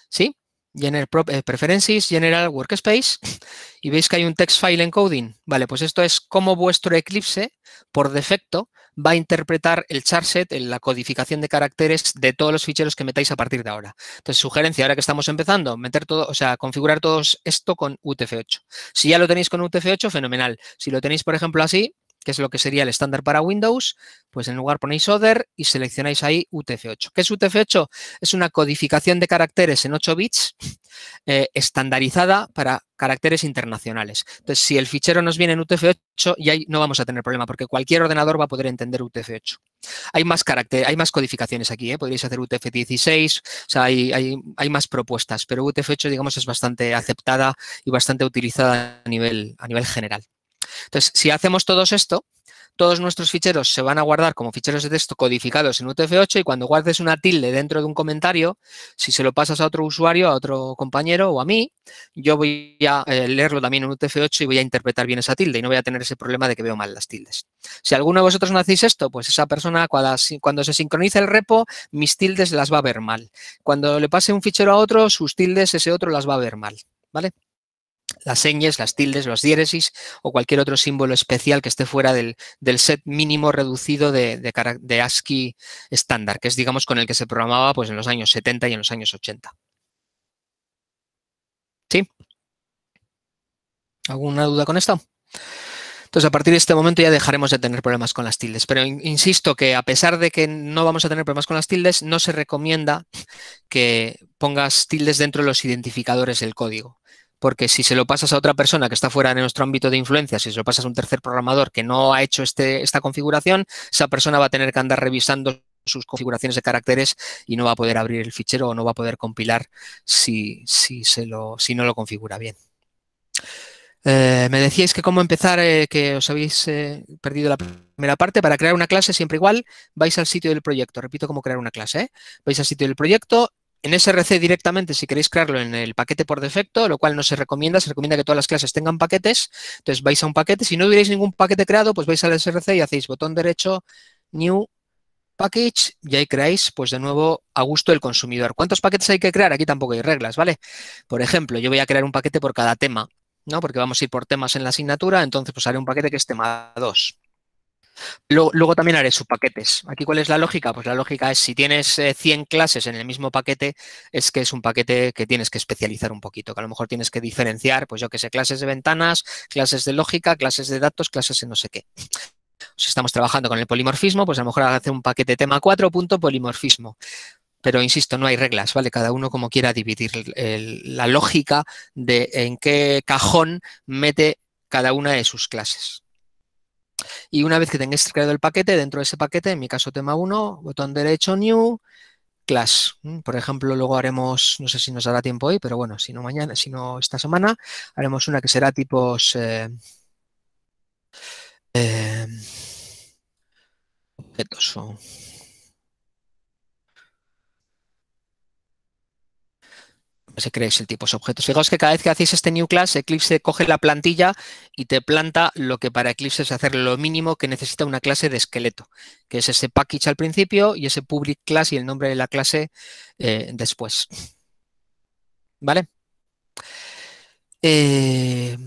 ¿sí? Gener eh, preferences, General Workspace, y veis que hay un text file encoding. Vale, pues esto es cómo vuestro Eclipse, por defecto, va a interpretar el charset, la codificación de caracteres de todos los ficheros que metáis a partir de ahora. Entonces, sugerencia, ahora que estamos empezando, meter todo, o sea, configurar todo esto con UTF-8. Si ya lo tenéis con UTF-8, fenomenal. Si lo tenéis, por ejemplo, así, que es lo que sería el estándar para Windows, pues en lugar ponéis Other y seleccionáis ahí UTF-8. ¿Qué es UTF-8? Es una codificación de caracteres en 8 bits eh, estandarizada para caracteres internacionales. Entonces, si el fichero nos viene en UTF-8, ya no vamos a tener problema, porque cualquier ordenador va a poder entender UTF-8. Hay más hay más codificaciones aquí, ¿eh? podríais hacer UTF-16, o sea, hay, más propuestas, pero UTF-8, digamos, es bastante aceptada y bastante utilizada a nivel, a nivel general. Entonces, si hacemos todos esto, todos nuestros ficheros se van a guardar como ficheros de texto codificados en UTF-8 y cuando guardes una tilde dentro de un comentario, si se lo pasas a otro usuario, a otro compañero o a mí, yo voy a eh, leerlo también en UTF-8 y voy a interpretar bien esa tilde y no voy a tener ese problema de que veo mal las tildes. Si alguno de vosotros no hacéis esto, pues esa persona cuando, se sincroniza el repo, mis tildes las va a ver mal. Cuando le pase un fichero a otro, sus tildes ese otro las va a ver mal, ¿vale? las señas, las tildes, las diéresis o cualquier otro símbolo especial que esté fuera del, set mínimo reducido de, de, ASCII estándar, que es, digamos, con el que se programaba pues, en los años 70 y en los años 80. ¿Sí? ¿Alguna duda con esto? Entonces, a partir de este momento ya dejaremos de tener problemas con las tildes. Pero insisto que a pesar de que no vamos a tener problemas con las tildes, no se recomienda que pongas tildes dentro de los identificadores del código porque si se lo pasas a otra persona que está fuera de nuestro ámbito de influencia, si se lo pasas a un tercer programador que no ha hecho este, esta configuración, esa persona va a tener que andar revisando sus configuraciones de caracteres y no va a poder abrir el fichero o no va a poder compilar si, si, se lo, si no lo configura bien. Eh, me decíais que cómo empezar, eh, que os habéis eh, perdido la primera parte. Para crear una clase, siempre igual, vais al sitio del proyecto. Repito cómo crear una clase. Vais al sitio del proyecto en SRC directamente, si queréis crearlo en el paquete por defecto, lo cual no se recomienda, se recomienda que todas las clases tengan paquetes, entonces vais a un paquete, si no hubierais ningún paquete creado, pues vais al SRC y hacéis botón derecho, New Package, y ahí creáis, pues de nuevo, a gusto del consumidor. ¿Cuántos paquetes hay que crear? Aquí tampoco hay reglas, ¿vale? Por ejemplo, yo voy a crear un paquete por cada tema, ¿no? Porque vamos a ir por temas en la asignatura, entonces pues haré un paquete que es tema 2. Luego, también haré subpaquetes. ¿Aquí cuál es la lógica? Pues la lógica es si tienes 100 eh, clases en el mismo paquete, es que es un paquete que tienes que especializar un poquito, que a lo mejor tienes que diferenciar, pues yo que sé, clases de ventanas, clases de lógica, clases de datos, clases de no sé qué. Si estamos trabajando con el polimorfismo, pues a lo mejor hacer un paquete tema 4, polimorfismo pero insisto, no hay reglas, ¿vale? Cada uno como quiera dividir la lógica de en qué cajón mete cada una de sus clases. Y una vez que tengáis creado el paquete, dentro de ese paquete, en mi caso tema 1, botón derecho New, Class. Mm, por ejemplo, luego haremos, no sé si nos dará tiempo hoy, pero bueno, si no mañana, si no esta semana, haremos una que será tipos... Eh, eh, objetos si creéis el tipo de objetos. Fijaos que cada vez que hacéis este new class, Eclipse coge la plantilla y te planta lo que para Eclipse es hacer lo mínimo que necesita una clase de esqueleto, que es ese package al principio y ese public class y el nombre de la clase eh, después. ¿Vale? Eh...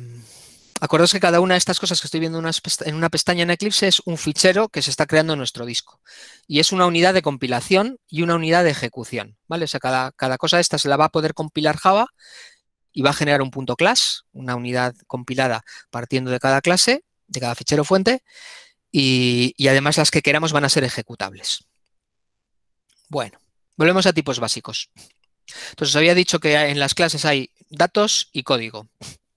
Acordaos que cada una de estas cosas que estoy viendo en una pestaña en Eclipse es un fichero que se está creando en nuestro disco. Y es una unidad de compilación y una unidad de ejecución. ¿vale? cada, cosa de estas la va a poder compilar Java y va a generar un punto class, una unidad compilada partiendo de cada clase, de cada fichero fuente. Y, y además las que queramos van a ser ejecutables. Bueno, volvemos a tipos básicos. Entonces, os había dicho que en las clases hay datos y código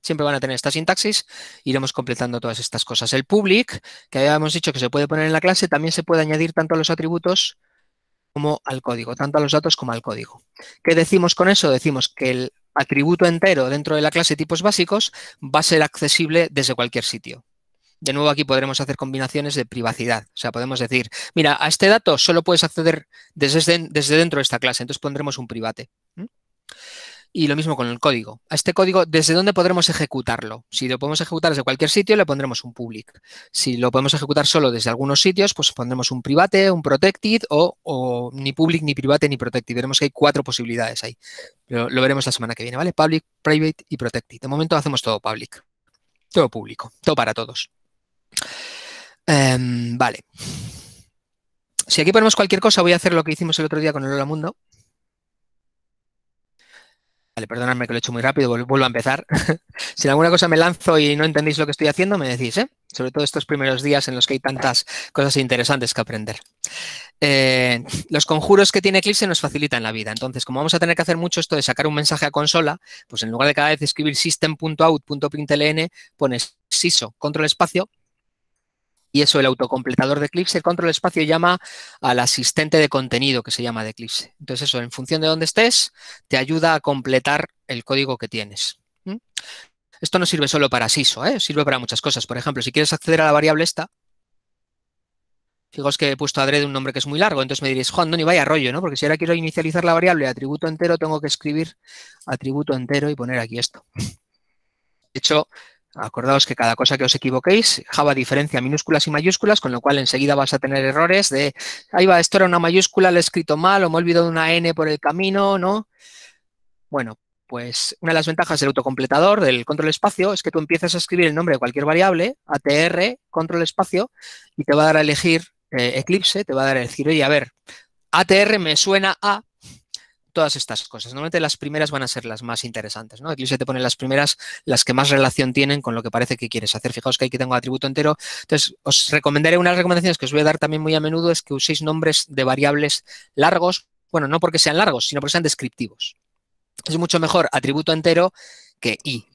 siempre van a tener esta sintaxis, iremos completando todas estas cosas. El public, que habíamos dicho que se puede poner en la clase, también se puede añadir tanto a los atributos como al código, tanto a los datos como al código. ¿Qué decimos con eso? Decimos que el atributo entero dentro de la clase tipos básicos va a ser accesible desde cualquier sitio. De nuevo, aquí podremos hacer combinaciones de privacidad. O sea, podemos decir, mira, a este dato solo puedes acceder desde, desde dentro de esta clase. Entonces pondremos un private. Y lo mismo con el código. A este código, ¿desde dónde podremos ejecutarlo? Si lo podemos ejecutar desde cualquier sitio, le pondremos un public. Si lo podemos ejecutar solo desde algunos sitios, pues pondremos un private, un protected o, ni public, ni private, ni protected. Veremos que hay cuatro posibilidades ahí. lo veremos la semana que viene, ¿vale? Public, private y protected. De momento hacemos todo public. Todo público. Todo para todos. Em, vale. Si aquí ponemos cualquier cosa, voy a hacer lo que hicimos el otro día con el Hola Mundo. Vale, perdonadme que lo he hecho muy rápido, vuelvo a empezar. si en alguna cosa me lanzo y no entendéis lo que estoy haciendo, me decís, ¿eh? Sobre todo estos primeros días en los que hay tantas cosas interesantes que aprender. Eh, los conjuros que tiene Eclipse nos facilitan la vida. Entonces, como vamos a tener que hacer mucho esto de sacar un mensaje a consola, pues en lugar de cada vez escribir system.out.println, pones SISO, control espacio, y eso, el autocompletador de Eclipse, el control espacio llama al asistente de contenido que se llama de Eclipse. Entonces, eso, en función de dónde estés, te ayuda a completar el código que tienes. Esto no sirve solo para SISO, ¿eh? sirve para muchas cosas. Por ejemplo, si quieres acceder a la variable esta, fijaos que he puesto adrede un nombre que es muy largo, entonces me diréis, Juan, no ni vaya rollo, ¿no? Porque si ahora quiero inicializar la variable atributo entero, tengo que escribir atributo entero y poner aquí esto. De hecho, Acordaos que cada cosa que os equivoquéis, Java diferencia minúsculas y mayúsculas, con lo cual enseguida vas a tener errores de, ahí va, esto era una mayúscula, lo he escrito mal, o me he olvidado una N por el camino, ¿no? Bueno, pues una de las ventajas del autocompletador, del control espacio, es que tú empiezas a escribir el nombre de cualquier variable, ATR, control espacio, y te va a dar a elegir eh, Eclipse, te va a dar a decir, oye, a ver, ATR me suena a, todas estas cosas. Normalmente las primeras van a ser las más interesantes, ¿no? Aquí se te ponen las primeras, las que más relación tienen con lo que parece que quieres hacer. Fijaos que aquí tengo atributo entero. Entonces, os recomendaré unas recomendaciones que os voy a dar también muy a menudo, es que uséis nombres de variables largos, bueno, no porque sean largos, sino porque sean descriptivos. Es mucho mejor atributo entero que i.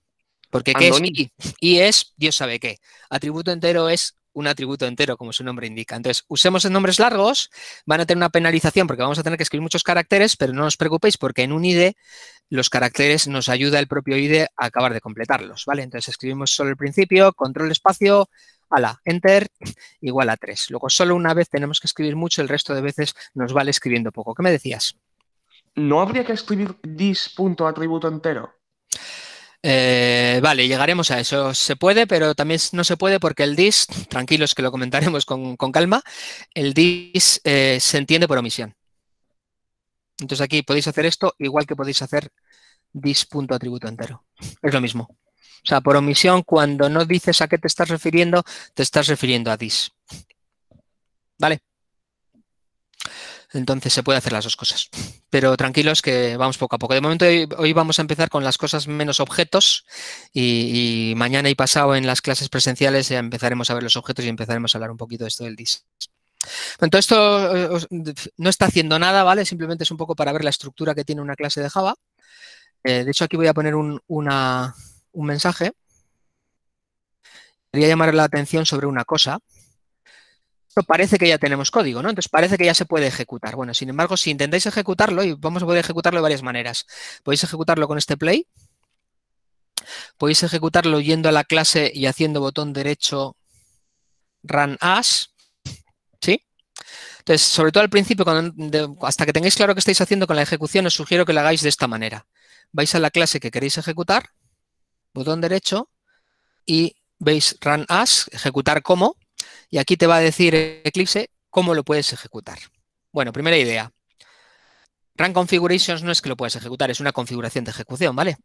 Porque ¿qué es i? I es Dios sabe qué. Atributo entero es un atributo entero, como su nombre indica. Entonces, usemos en nombres largos, van a tener una penalización porque vamos a tener que escribir muchos caracteres, pero no os preocupéis porque en un IDE los caracteres nos ayuda el propio IDE a acabar de completarlos, ¿vale? Entonces, escribimos solo el principio, control espacio, ala, enter, igual a 3. Luego, solo una vez tenemos que escribir mucho, el resto de veces nos vale escribiendo poco. ¿Qué me decías? ¿No habría que escribir dis.atributo entero? Eh, vale, llegaremos a eso. Se puede, pero también no se puede porque el DIS, tranquilos que lo comentaremos con, calma, el DIS eh, se entiende por omisión. Entonces aquí podéis hacer esto igual que podéis hacer dis.atributo entero. Es lo mismo. O sea, por omisión, cuando no dices a qué te estás refiriendo, te estás refiriendo a dis. ¿Vale? Entonces se puede hacer las dos cosas. Pero tranquilos que vamos poco a poco. De momento hoy, vamos a empezar con las cosas menos objetos y, mañana y pasado en las clases presenciales empezaremos a ver los objetos y empezaremos a hablar un poquito de esto del DIS. Bueno, esto eh, no está haciendo nada, ¿vale? Simplemente es un poco para ver la estructura que tiene una clase de Java. Eh, de hecho, aquí voy a poner un mensaje. Quería llamar la atención sobre una cosa parece que ya tenemos código, ¿no? Entonces parece que ya se puede ejecutar. Bueno, sin embargo, si intentáis ejecutarlo, y vamos a poder ejecutarlo de varias maneras. Podéis ejecutarlo con este play. Podéis ejecutarlo yendo a la clase y haciendo botón derecho run as. ¿Sí? Entonces, sobre todo al principio, hasta que tengáis claro qué estáis haciendo con la ejecución, os sugiero que la hagáis de esta manera. Vais a la clase que queréis ejecutar, botón derecho, y veis run as, ejecutar como, y aquí te va a decir Eclipse cómo lo puedes ejecutar. Bueno, primera idea. Run configurations no es que lo puedas ejecutar, es una configuración de ejecución, ¿vale?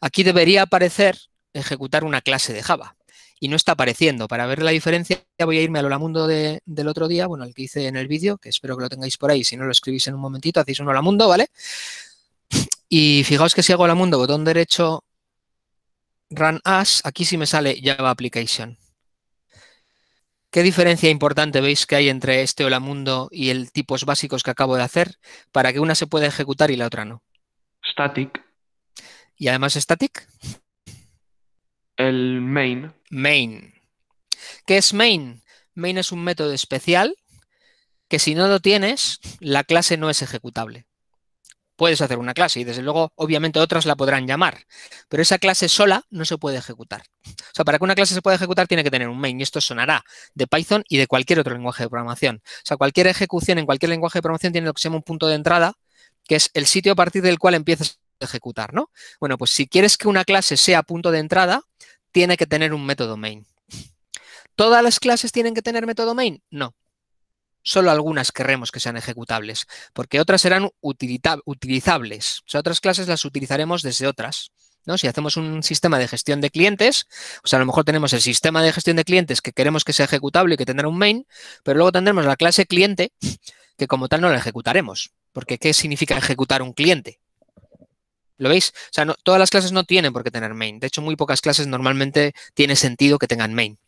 Aquí debería aparecer ejecutar una clase de Java y no está apareciendo. Para ver la diferencia voy a irme al hola mundo del otro día, bueno, el que hice en el vídeo, que espero que lo tengáis por ahí. Si no lo escribís en un momentito, hacéis un mundo, ¿vale? Y fijaos que si hago mundo, botón derecho, Run As, aquí sí me sale Java Application. ¿Qué diferencia importante veis que hay entre este hola mundo y el tipos básicos que acabo de hacer para que una se pueda ejecutar y la otra no? Static. ¿Y además static? El main. Main. ¿Qué es main? Main es un método especial que si no lo tienes, la clase no es ejecutable puedes hacer una clase y desde luego, obviamente, otras la podrán llamar, pero esa clase sola no se puede ejecutar. O sea, para que una clase se pueda ejecutar tiene que tener un main y esto sonará de Python y de cualquier otro lenguaje de programación. O sea, cualquier ejecución en cualquier lenguaje de programación tiene lo que se llama un punto de entrada, que es el sitio a partir del cual empiezas a ejecutar, ¿no? Bueno, pues si quieres que una clase sea punto de entrada, tiene que tener un método main. ¿Todas las clases tienen que tener método main? No solo algunas querremos que sean ejecutables, porque otras serán utilizables. O sea, otras clases las utilizaremos desde otras. ¿no? Si hacemos un sistema de gestión de clientes, o pues a lo mejor tenemos el sistema de gestión de clientes que queremos que sea ejecutable y que tendrá un main, pero luego tendremos la clase cliente que como tal no la ejecutaremos. Porque ¿qué significa ejecutar un cliente? ¿Lo veis? O sea, todas las clases no tienen por qué tener main. De hecho, muy pocas clases normalmente tiene sentido que tengan main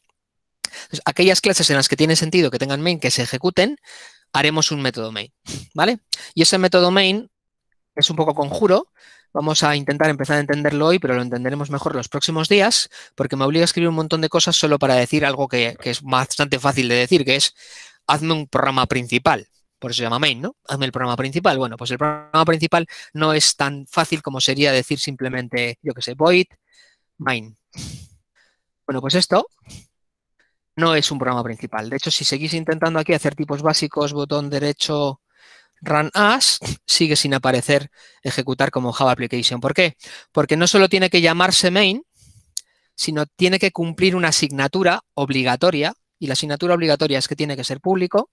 aquellas clases en las que tiene sentido que tengan main que se ejecuten, haremos un método main, ¿vale? Y ese método main es un poco conjuro. Vamos a intentar empezar a entenderlo hoy, pero lo entenderemos mejor los próximos días, porque me obliga a escribir un montón de cosas solo para decir algo que, que es bastante fácil de decir, que es hazme un programa principal, por eso se llama main, ¿no? Hazme el programa principal. Bueno, pues el programa principal no es tan fácil como sería decir simplemente, yo que sé, void main. Bueno, pues esto no es un programa principal. De hecho, si seguís intentando aquí hacer tipos básicos, botón derecho, run as, sigue sin aparecer ejecutar como Java Application. ¿Por qué? Porque no solo tiene que llamarse main, sino tiene que cumplir una asignatura obligatoria, y la asignatura obligatoria es que tiene que ser público,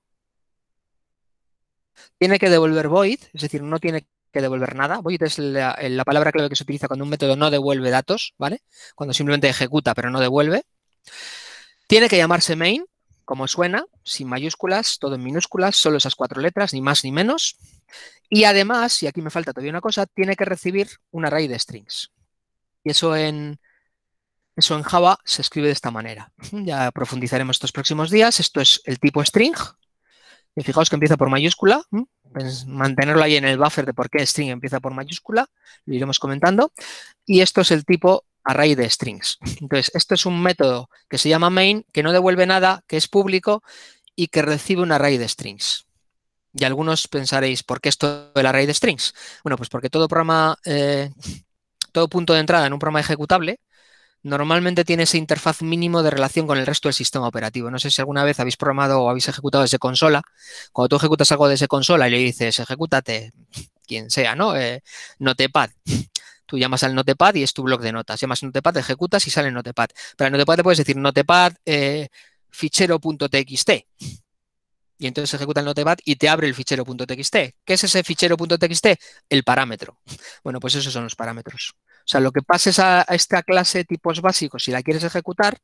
tiene que devolver void, es decir, no tiene que devolver nada. Void es la, palabra clave que se utiliza cuando un método no devuelve datos, ¿vale? Cuando simplemente ejecuta pero no devuelve. Tiene que llamarse main, como suena, sin mayúsculas, todo en minúsculas, solo esas cuatro letras, ni más ni menos. Y además, y aquí me falta todavía una cosa, tiene que recibir un array de strings. Y eso en, eso en Java se escribe de esta manera. Ya profundizaremos estos próximos días. Esto es el tipo string. Y fijaos que empieza por mayúscula. Mm, pues mantenerlo ahí en el buffer de por qué string empieza por mayúscula. Lo iremos comentando. Y esto es el tipo array de strings. Entonces, esto es un método que se llama main, que no devuelve nada, que es público y que recibe un array de strings. Y algunos pensaréis, ¿por qué esto del array de strings? Bueno, pues porque todo programa, eh, todo punto de entrada en un programa ejecutable normalmente tiene esa interfaz mínimo de relación con el resto del sistema operativo. No sé si alguna vez habéis programado o habéis ejecutado desde consola. Cuando tú ejecutas algo de desde consola y le dices, ejecútate, quien sea, ¿no? Eh, te notepad, Tú llamas al Notepad y es tu blog de notas. Llamas Notepad, ejecutas y sale Notepad. Para el Notepad te puedes decir Notepad eh, fichero.txt. Y entonces ejecuta el Notepad y te abre el fichero.txt. ¿Qué es ese fichero.txt? El parámetro. Bueno, pues esos son los parámetros. O sea, lo que pases a esta clase de tipos básicos, si la quieres ejecutar,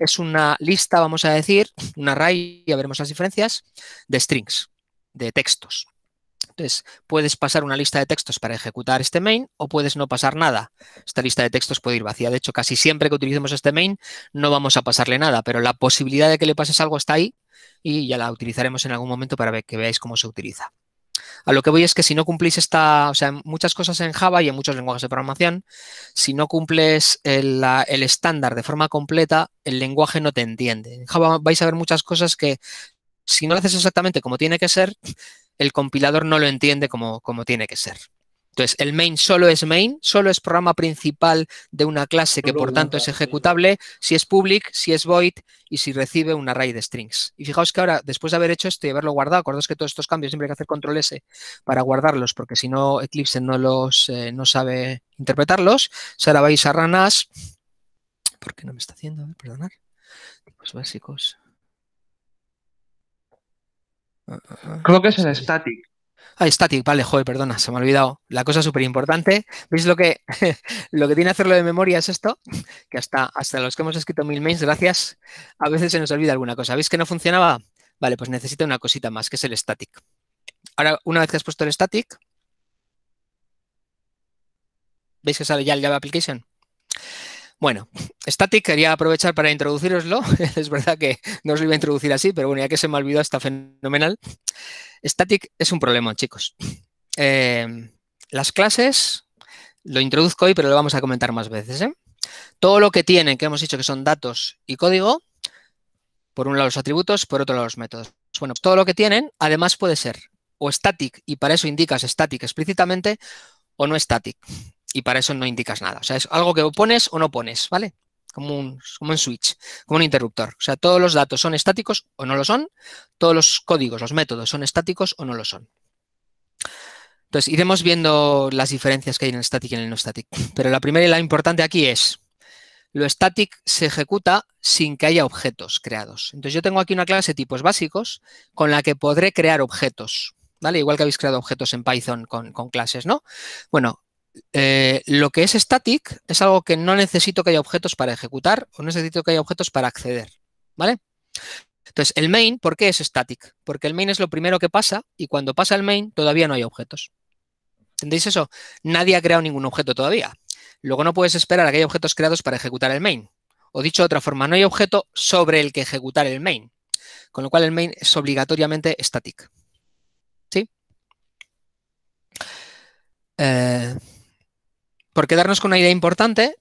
es una lista, vamos a decir, una array, ya veremos las diferencias, de strings, de textos. Entonces, puedes pasar una lista de textos para ejecutar este main o puedes no pasar nada. Esta lista de textos puede ir vacía. De hecho, casi siempre que utilicemos este main no vamos a pasarle nada, pero la posibilidad de que le pases algo está ahí y ya la utilizaremos en algún momento para que veáis cómo se utiliza. A lo que voy es que si no cumplís esta, o sea, muchas cosas en Java y en muchos lenguajes de programación, si no cumples el, estándar de forma completa, el lenguaje no te entiende. En Java vais a ver muchas cosas que si no lo haces exactamente como tiene que ser, el compilador no lo entiende como, tiene que ser. Entonces, el main solo es main, solo es programa principal de una clase que por tanto es ejecutable si es public, si es void y si recibe un array de strings. Y fijaos que ahora, después de haber hecho esto y haberlo guardado, acordaos que todos estos cambios siempre hay que hacer control S para guardarlos, porque si no Eclipse no los eh, no sabe interpretarlos. Si ahora vais a ranas, ¿por qué no me está haciendo? Perdonad. Tipos básicos. Creo que es el static. Ah, static, vale, joder, perdona, se me ha olvidado. La cosa súper importante, ¿veis lo que, lo que tiene hacerlo de memoria es esto? Que hasta, hasta los que hemos escrito mil mails, gracias, a veces se nos olvida alguna cosa. ¿Veis que no funcionaba? Vale, pues necesita una cosita más, que es el static. Ahora, una vez que has puesto el static, ¿veis que sale ya el Java Application? Bueno, Static quería aprovechar para introduciroslo. Es verdad que no os lo iba a introducir así, pero bueno, ya que se me olvidó, está fenomenal. Static es un problema, chicos. Em, las clases, lo introduzco hoy, pero lo vamos a comentar más veces. ¿eh? Todo lo que tienen, que hemos dicho que son datos y código, por un lado los atributos, por otro lado los métodos. Bueno, todo lo que tienen, además puede ser o static, y para eso indicas static explícitamente, o no static y para eso no indicas nada. O sea, es algo que pones o no pones, ¿vale? Como un, como switch, como un interruptor. O sea, todos los datos son estáticos o no lo son, todos los códigos, los métodos son estáticos o no lo son. Entonces, iremos viendo las diferencias que hay en el static y en el no static. Pero la primera y la importante aquí es, lo static se ejecuta sin que haya objetos creados. Entonces, yo tengo aquí una clase de tipos básicos con la que podré crear objetos. ¿Vale? Igual que habéis creado objetos en Python con clases, ¿no? Bueno, eh, lo que es static es algo que no necesito que haya objetos para ejecutar o no necesito que haya objetos para acceder, ¿vale? Entonces, el main, ¿por qué es static? Porque el main es lo primero que pasa y cuando pasa el main todavía no hay objetos. ¿Entendéis eso? Nadie ha creado ningún objeto todavía. Luego no puedes esperar a que haya objetos creados para ejecutar el main. O dicho de otra forma, no hay objeto sobre el que ejecutar el main. Con lo cual el main es obligatoriamente static. ¿Sí? Eh... Por quedarnos con una idea importante,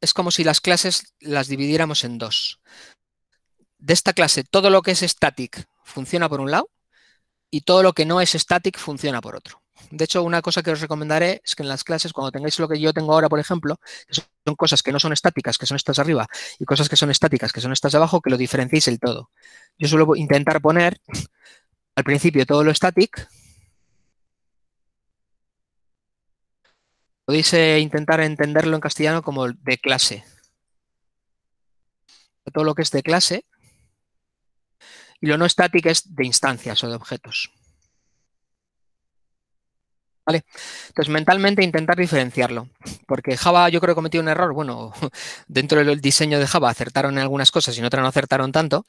es como si las clases las dividiéramos en dos. De esta clase, todo lo que es static funciona por un lado y todo lo que no es static funciona por otro. De hecho, una cosa que os recomendaré es que en las clases, cuando tengáis lo que yo tengo ahora, por ejemplo, que son cosas que no son estáticas, que son estas arriba, y cosas que son estáticas, que son estas de abajo, que lo diferenciéis el todo. Yo suelo intentar poner al principio todo lo static Podéis intentar entenderlo en castellano como de clase. Todo lo que es de clase. Y lo no estático es de instancias o de objetos. ¿Vale? Entonces, mentalmente intentar diferenciarlo, porque Java yo creo que cometió un error, bueno, dentro del diseño de Java acertaron en algunas cosas y en otras no acertaron tanto,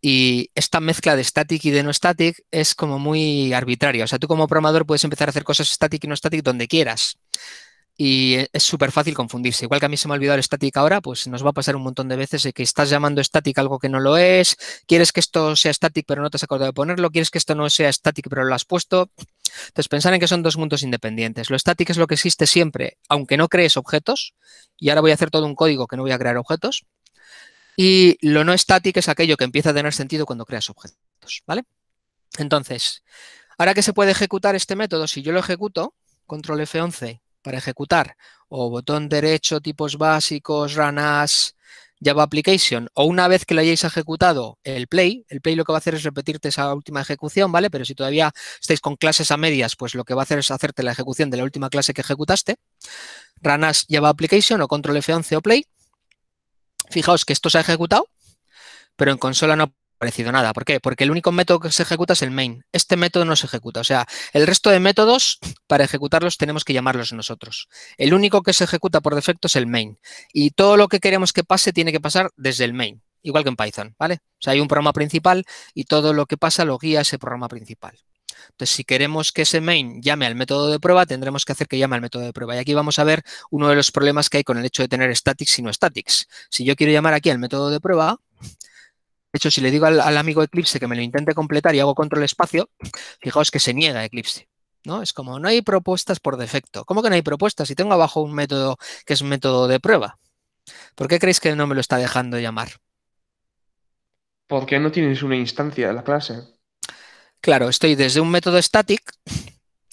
y esta mezcla de static y de no static es como muy arbitraria, o sea, tú como programador puedes empezar a hacer cosas static y no static donde quieras, y eh, es súper fácil confundirse. Igual que a mí se me ha olvidado el static ahora, pues nos va a pasar un montón de veces que estás llamando static algo que no lo es, quieres que esto sea static pero no te has acordado de ponerlo, quieres que esto no sea static pero lo has puesto. Entonces, pensar en que son dos mundos independientes. Lo static es lo que existe siempre, aunque no crees objetos, y ahora voy a hacer todo un código que no voy a crear objetos. Y lo no static es aquello que empieza a tener sentido cuando creas objetos, ¿vale? Entonces, ahora que se puede ejecutar este método, si yo lo ejecuto, control F11, para ejecutar, o botón derecho, tipos básicos, run as, Java Application, o una vez que lo hayáis ejecutado el play, el play lo que va a hacer es repetirte esa última ejecución, ¿vale? Pero si todavía estáis con clases a medias, pues lo que va a hacer es hacerte la ejecución de la última clase que ejecutaste, run as Java Application o control F11 o play. Fijaos que esto se ha ejecutado, pero en consola no parecido nada. ¿Por qué? Porque el único método que se ejecuta es el main. Este método no se ejecuta. O sea, el resto de métodos, para ejecutarlos, tenemos que llamarlos nosotros. El único que se ejecuta por defecto es el main. Y todo lo que queremos que pase tiene que pasar desde el main. Igual que en Python, ¿vale? O sea, hay un programa principal y todo lo que pasa lo guía ese programa principal. Entonces, si queremos que ese main llame al método de prueba, tendremos que hacer que llame al método de prueba. Y aquí vamos a ver uno de los problemas que hay con el hecho de tener statics y no statics. Si yo quiero llamar aquí al método de prueba, hecho, si le digo al, amigo Eclipse que me lo intente completar y hago control espacio, fijaos que se niega Eclipse. ¿no? Es como, no hay propuestas por defecto. ¿Cómo que no hay propuestas? Si tengo abajo un método que es un método de prueba. ¿Por qué creéis que no me lo está dejando llamar? Porque no tienes una instancia de la clase. Claro, estoy desde un método static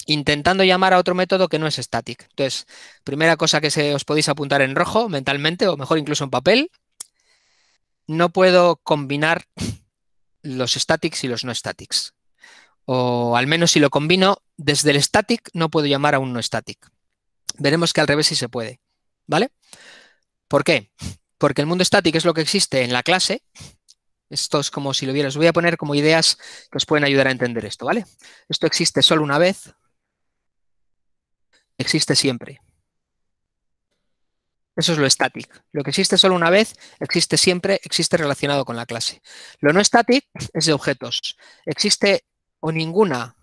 intentando llamar a otro método que no es static. Entonces, primera cosa que se, os podéis apuntar en rojo mentalmente, o mejor incluso en papel, no puedo combinar los statics y los no statics. O al menos si lo combino, desde el static no puedo llamar a un no static. Veremos que al revés sí se puede. ¿Vale? ¿Por qué? Porque el mundo static es lo que existe en la clase. Esto es como si lo vieras. voy a poner como ideas que os pueden ayudar a entender esto, ¿vale? Esto existe solo una vez. Existe siempre. Eso es lo static. Lo que existe solo una vez, existe siempre, existe relacionado con la clase. Lo no static es de objetos. Existe o ninguna,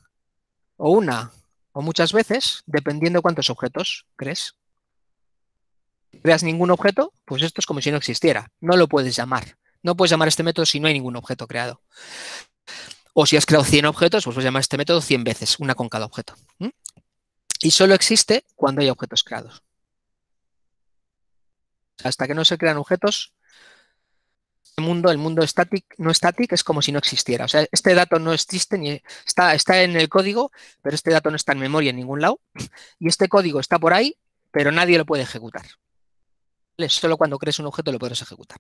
o una, o muchas veces, dependiendo cuántos objetos crees. ¿Creas ningún objeto? Pues esto es como si no existiera. No lo puedes llamar. No puedes llamar este método si no hay ningún objeto creado. O si has creado 100 objetos, pues puedes llamar este método 100 veces, una con cada objeto. Y solo existe cuando hay objetos creados hasta que no se crean objetos, el mundo, el mundo no static, es como si no existiera. O sea, este dato no existe, ni está, está en el código, pero este dato no está en memoria en ningún lado. Y este código está por ahí, pero nadie lo puede ejecutar. Solo cuando crees un objeto lo puedes ejecutar.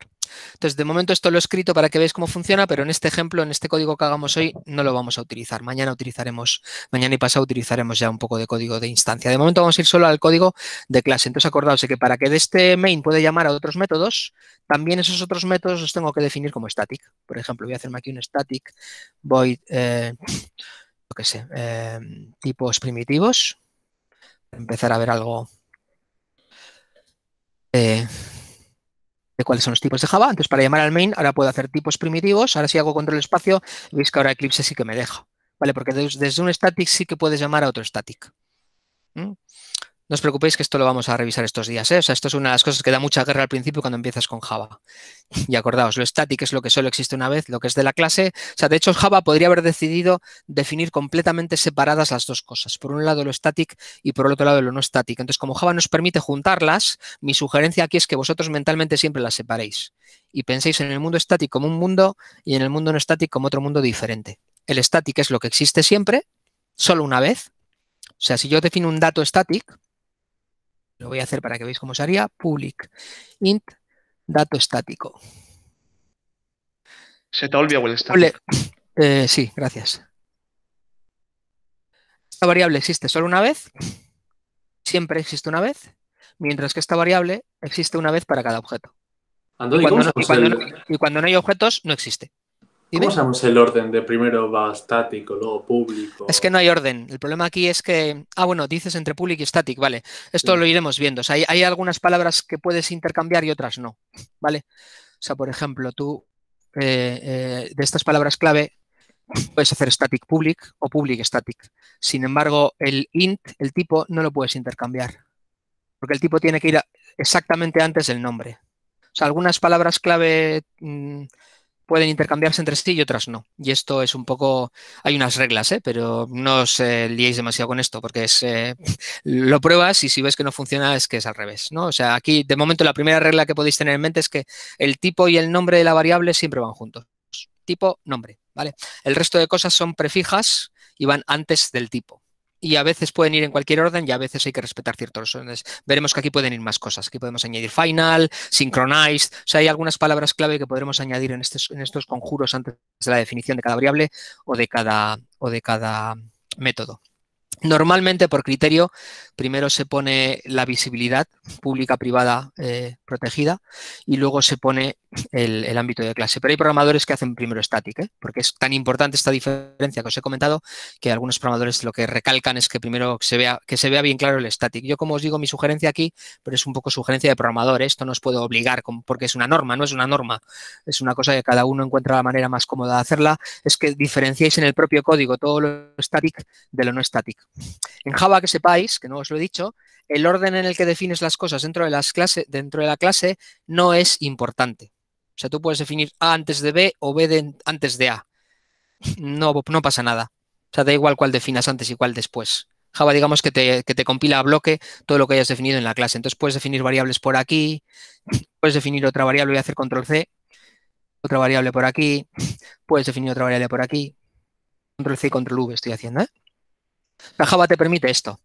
Entonces, de momento esto lo he escrito para que veáis cómo funciona, pero en este ejemplo, en este código que hagamos hoy, no lo vamos a utilizar. Mañana utilizaremos, mañana y pasado utilizaremos ya un poco de código de instancia. De momento vamos a ir solo al código de clase. Entonces, acordaos que para que de este main puede llamar a otros métodos, también esos otros métodos los tengo que definir como static. Por ejemplo, voy a hacerme aquí un static void, eh, que sé, eh, tipos primitivos. Empezar a ver algo eh, de, cuáles son los tipos de Java. Entonces, para llamar al main, ahora puedo hacer tipos primitivos. Ahora si hago control espacio, veis que ahora Eclipse sí que me deja. ¿Vale? Porque desde un static sí que puedes llamar a otro static. ¿Mm? No os preocupéis que esto lo vamos a revisar estos días. ¿eh? O sea, esto es una de las cosas que da mucha guerra al principio cuando empiezas con Java. Y acordaos, lo static es lo que solo existe una vez, lo que es de la clase. O sea, de hecho, Java podría haber decidido definir completamente separadas las dos cosas. Por un lado lo static y por el otro lado lo no estático. Entonces, como Java nos permite juntarlas, mi sugerencia aquí es que vosotros mentalmente siempre las separéis. Y penséis en el mundo estático como un mundo y en el mundo no static como otro mundo diferente. El static es lo que existe siempre, solo una vez. O sea, si yo defino un dato estático, lo voy a hacer para que veáis cómo se haría. Public int dato estático. Se te olvidado el estático. Eh, sí, gracias. Esta variable existe solo una vez. Siempre existe una vez. Mientras que esta variable existe una vez para cada objeto. y cuando no hay objetos, no existe. ¿Cómo sabemos el orden de primero va estático, luego público? Es que no hay orden. El problema aquí es que. Ah, bueno, dices entre public y static, vale. Esto lo iremos viendo. O sea, hay, algunas palabras que puedes intercambiar y otras no, ¿vale? O sea, por ejemplo, tú eh, eh, de estas palabras clave puedes hacer static public o public static. Sin embargo, el int, el tipo, no lo puedes intercambiar. Porque el tipo tiene que ir exactamente antes del nombre. O sea, algunas palabras clave. Mm, pueden intercambiarse entre sí y otras no. Y esto es un poco, hay unas reglas, ¿eh? pero no os eh, liéis demasiado con esto, porque es eh, lo pruebas y si ves que no funciona es que es al revés. ¿no? O sea, aquí de momento la primera regla que podéis tener en mente es que el tipo y el nombre de la variable siempre van juntos. Tipo, nombre, ¿vale? El resto de cosas son prefijas y van antes del tipo y a veces pueden ir en cualquier orden y a veces hay que respetar ciertos órdenes. Veremos que aquí pueden ir más cosas. Aquí podemos añadir final, synchronized. O sea, hay algunas palabras clave que podremos añadir en, estos, en estos conjuros antes de la definición de cada variable o de cada, o de cada método. Normalmente, por criterio, primero se pone la visibilidad pública-privada eh, protegida y luego se pone el, ámbito de clase. Pero hay programadores que hacen primero static, ¿eh? porque es tan importante esta diferencia que os he comentado que algunos programadores lo que recalcan es que primero se vea, que se vea bien claro el static. Yo, como os digo, mi sugerencia aquí, pero es un poco sugerencia de programador, ¿eh? esto no os puedo obligar porque es una norma, no es una norma, es una cosa que cada uno encuentra la manera más cómoda de hacerla, es que diferenciéis en el propio código todo lo static de lo no static. En Java que sepáis, que no os lo he dicho, el orden en el que defines las cosas dentro de, las dentro de la clase no es importante. O sea, tú puedes definir A antes de B o B antes de A. No, no pasa nada. O sea, da igual cuál definas antes y cuál después. Java, digamos que te, compila a bloque todo lo que hayas definido en la clase. Entonces puedes definir variables por aquí, puedes definir otra variable y hacer control C, otra variable por aquí, puedes definir otra variable por aquí. Control C y control V estoy haciendo. ¿eh? La Java te permite esto.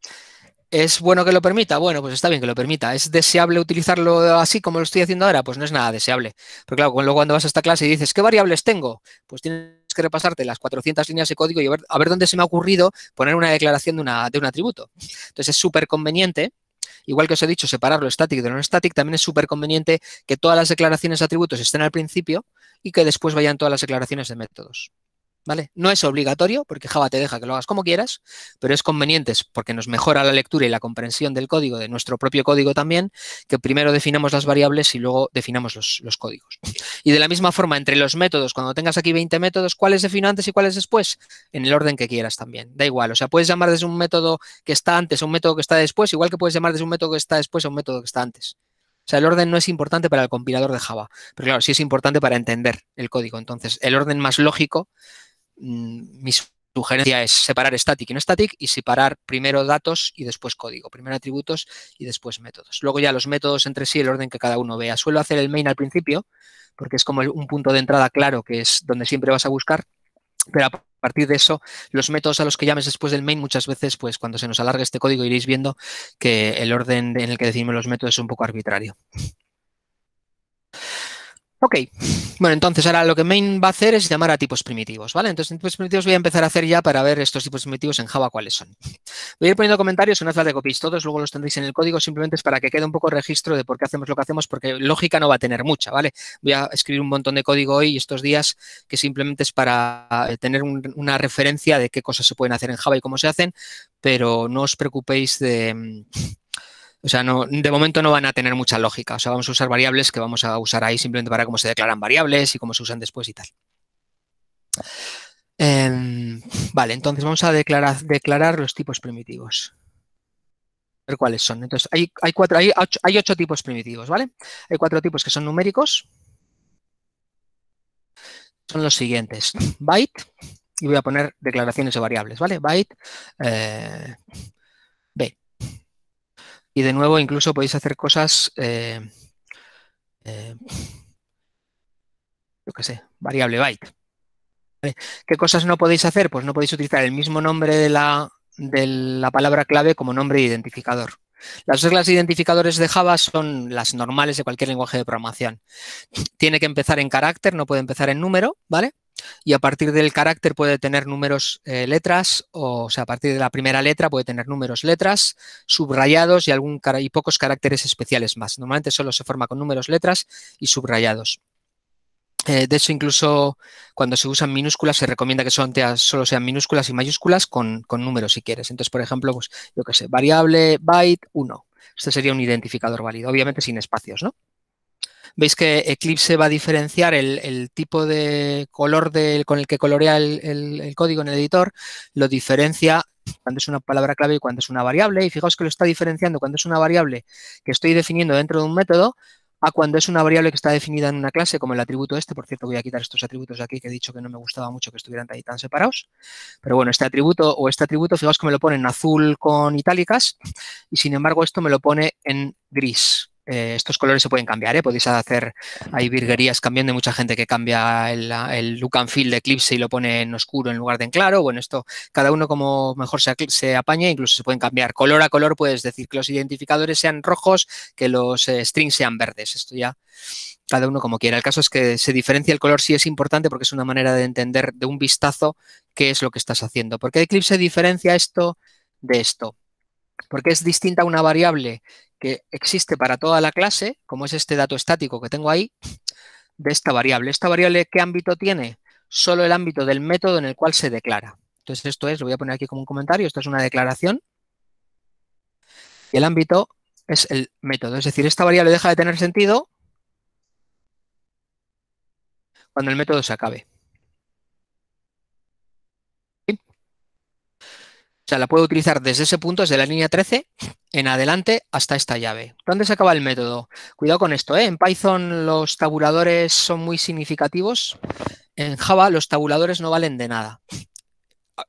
¿Es bueno que lo permita? Bueno, pues está bien que lo permita. ¿Es deseable utilizarlo así como lo estoy haciendo ahora? Pues no es nada deseable. Pero claro, cuando vas a esta clase y dices, ¿qué variables tengo? Pues tienes que repasarte las 400 líneas de código y a ver, dónde se me ha ocurrido poner una declaración de, de un atributo. Entonces es súper conveniente igual que os he dicho, separar lo static de lo no static, también es súper conveniente que todas las declaraciones de atributos estén al principio y que después vayan todas las declaraciones de métodos. ¿Vale? No es obligatorio porque Java te deja que lo hagas como quieras, pero es conveniente porque nos mejora la lectura y la comprensión del código, de nuestro propio código también, que primero definamos las variables y luego definamos los, los códigos. Y de la misma forma, entre los métodos, cuando tengas aquí 20 métodos, ¿cuáles defino antes y cuáles después? En el orden que quieras también, da igual. O sea, puedes llamar desde un método que está antes a un método que está después, igual que puedes llamar desde un método que está después a un método que está antes. O sea, el orden no es importante para el compilador de Java, pero claro, sí es importante para entender el código. Entonces, el orden más lógico Mm, mi sugerencia es separar static y no static y separar primero datos y después código, primero atributos y después métodos. Luego ya los métodos entre sí, el orden que cada uno vea. Suelo hacer el main al principio porque es como un punto de entrada claro que es donde siempre vas a buscar, pero a partir de eso, los métodos a los que llames después del main muchas veces, pues cuando se nos alargue este código iréis viendo que el orden en el que decimos los métodos es un poco arbitrario. Ok, bueno, entonces ahora lo que main va a hacer es llamar a tipos primitivos, ¿vale? Entonces, en tipos primitivos voy a empezar a hacer ya para ver estos tipos primitivos en Java cuáles son. Voy a ir poniendo comentarios una las de copies todos, luego los tendréis en el código, simplemente es para que quede un poco registro de por qué hacemos lo que hacemos, porque lógica no va a tener mucha, ¿vale? Voy a escribir un montón de código hoy y estos días que simplemente es para eh, tener una referencia de qué cosas se pueden hacer en Java y cómo se hacen, pero no os preocupéis de mm, o sea, de momento no van a tener mucha lógica. O sea, vamos a usar variables que vamos a usar ahí simplemente para cómo se declaran variables y cómo se usan después y tal. Em, vale, entonces vamos a declarar, los tipos primitivos. A ver cuáles son. Entonces, hay, ocho, tipos primitivos, ¿vale? Hay cuatro tipos que son numéricos. Son los siguientes. Byte, y voy a poner declaraciones de variables, ¿vale? Byte, eh, y de nuevo, incluso podéis hacer cosas, eh, eh, yo qué sé, variable byte. Eh, ¿Qué cosas no podéis hacer? Pues no podéis utilizar el mismo nombre de la, de la palabra clave como nombre de identificador. Las reglas de identificadores de Java son las normales de cualquier lenguaje de programación. Tiene que empezar en carácter, no puede empezar en número, ¿vale? y a partir del carácter puede tener números, eh, letras, o, sea, a partir de la primera letra puede tener números, letras, subrayados y, algún, y pocos caracteres especiales más. Normalmente solo se forma con números, letras y subrayados. Eh, de hecho, incluso cuando se usan minúsculas, se recomienda que solo sean minúsculas y mayúsculas con, con, números si quieres. Entonces, por ejemplo, pues, yo qué sé, variable byte 1. Este sería un identificador válido, obviamente sin espacios, ¿no? veis que Eclipse va a diferenciar el, tipo de color con el que colorea el, código en el editor, lo diferencia cuando es una palabra clave y cuando es una variable. Y fijaos que lo está diferenciando cuando es una variable que estoy definiendo dentro de un método a cuando es una variable que está definida en una clase, como el atributo este. Por cierto, voy a quitar estos atributos de aquí que he dicho que no me gustaba mucho que estuvieran ahí tan separados. Pero bueno, este atributo o este atributo, fijaos que me lo pone en azul con itálicas y sin embargo esto me lo pone en gris eh, estos colores se pueden cambiar, ¿eh? podéis hacer, hay virguerías cambiando, de mucha gente que cambia el, look and feel de Eclipse y lo pone en oscuro en lugar de en claro, bueno, esto cada uno como mejor se, se apaña, incluso se pueden cambiar color a color, puedes decir que los identificadores sean rojos, que los eh, strings sean verdes, esto ya cada uno como quiera. El caso es que se diferencia el color, sí es importante porque es una manera de entender de un vistazo qué es lo que estás haciendo. ¿Por qué Eclipse diferencia esto de esto? Porque es distinta una variable que existe para toda la clase, como es este dato estático que tengo ahí, de esta variable. ¿Esta variable qué ámbito tiene? Solo el ámbito del método en el cual se declara. Entonces esto es, lo voy a poner aquí como un comentario, esto es una declaración. Y el ámbito es el método, es decir, esta variable deja de tener sentido cuando el método se acabe. O sea, la puedo utilizar desde ese punto, desde la línea 13, en adelante hasta esta llave. ¿Dónde se acaba el método? Cuidado con esto, ¿eh? En Python los tabuladores son muy significativos. En Java los tabuladores no valen de nada.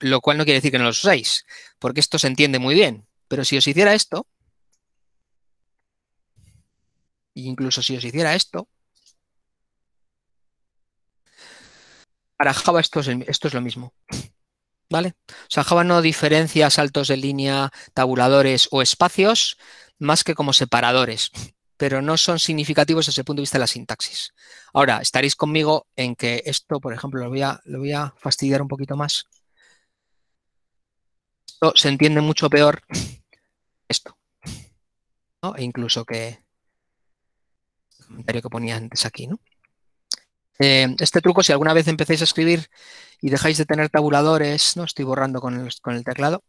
Lo cual no quiere decir que no los usáis, porque esto se entiende muy bien. Pero si os hiciera esto, incluso si os hiciera esto, para Java esto esto es lo mismo. ¿Vale? O sea, Java no diferencia saltos de línea, tabuladores o espacios más que como separadores, pero no son significativos desde el punto de vista de la sintaxis. Ahora, estaréis conmigo en que esto, por ejemplo, lo voy a, lo voy a fastidiar un poquito más. Esto se entiende mucho peor esto. ¿no? E incluso que el comentario que ponía antes aquí, ¿no? Eh, este truco, si alguna vez empecéis a escribir y dejáis de tener tabuladores, no estoy borrando con el, teclado,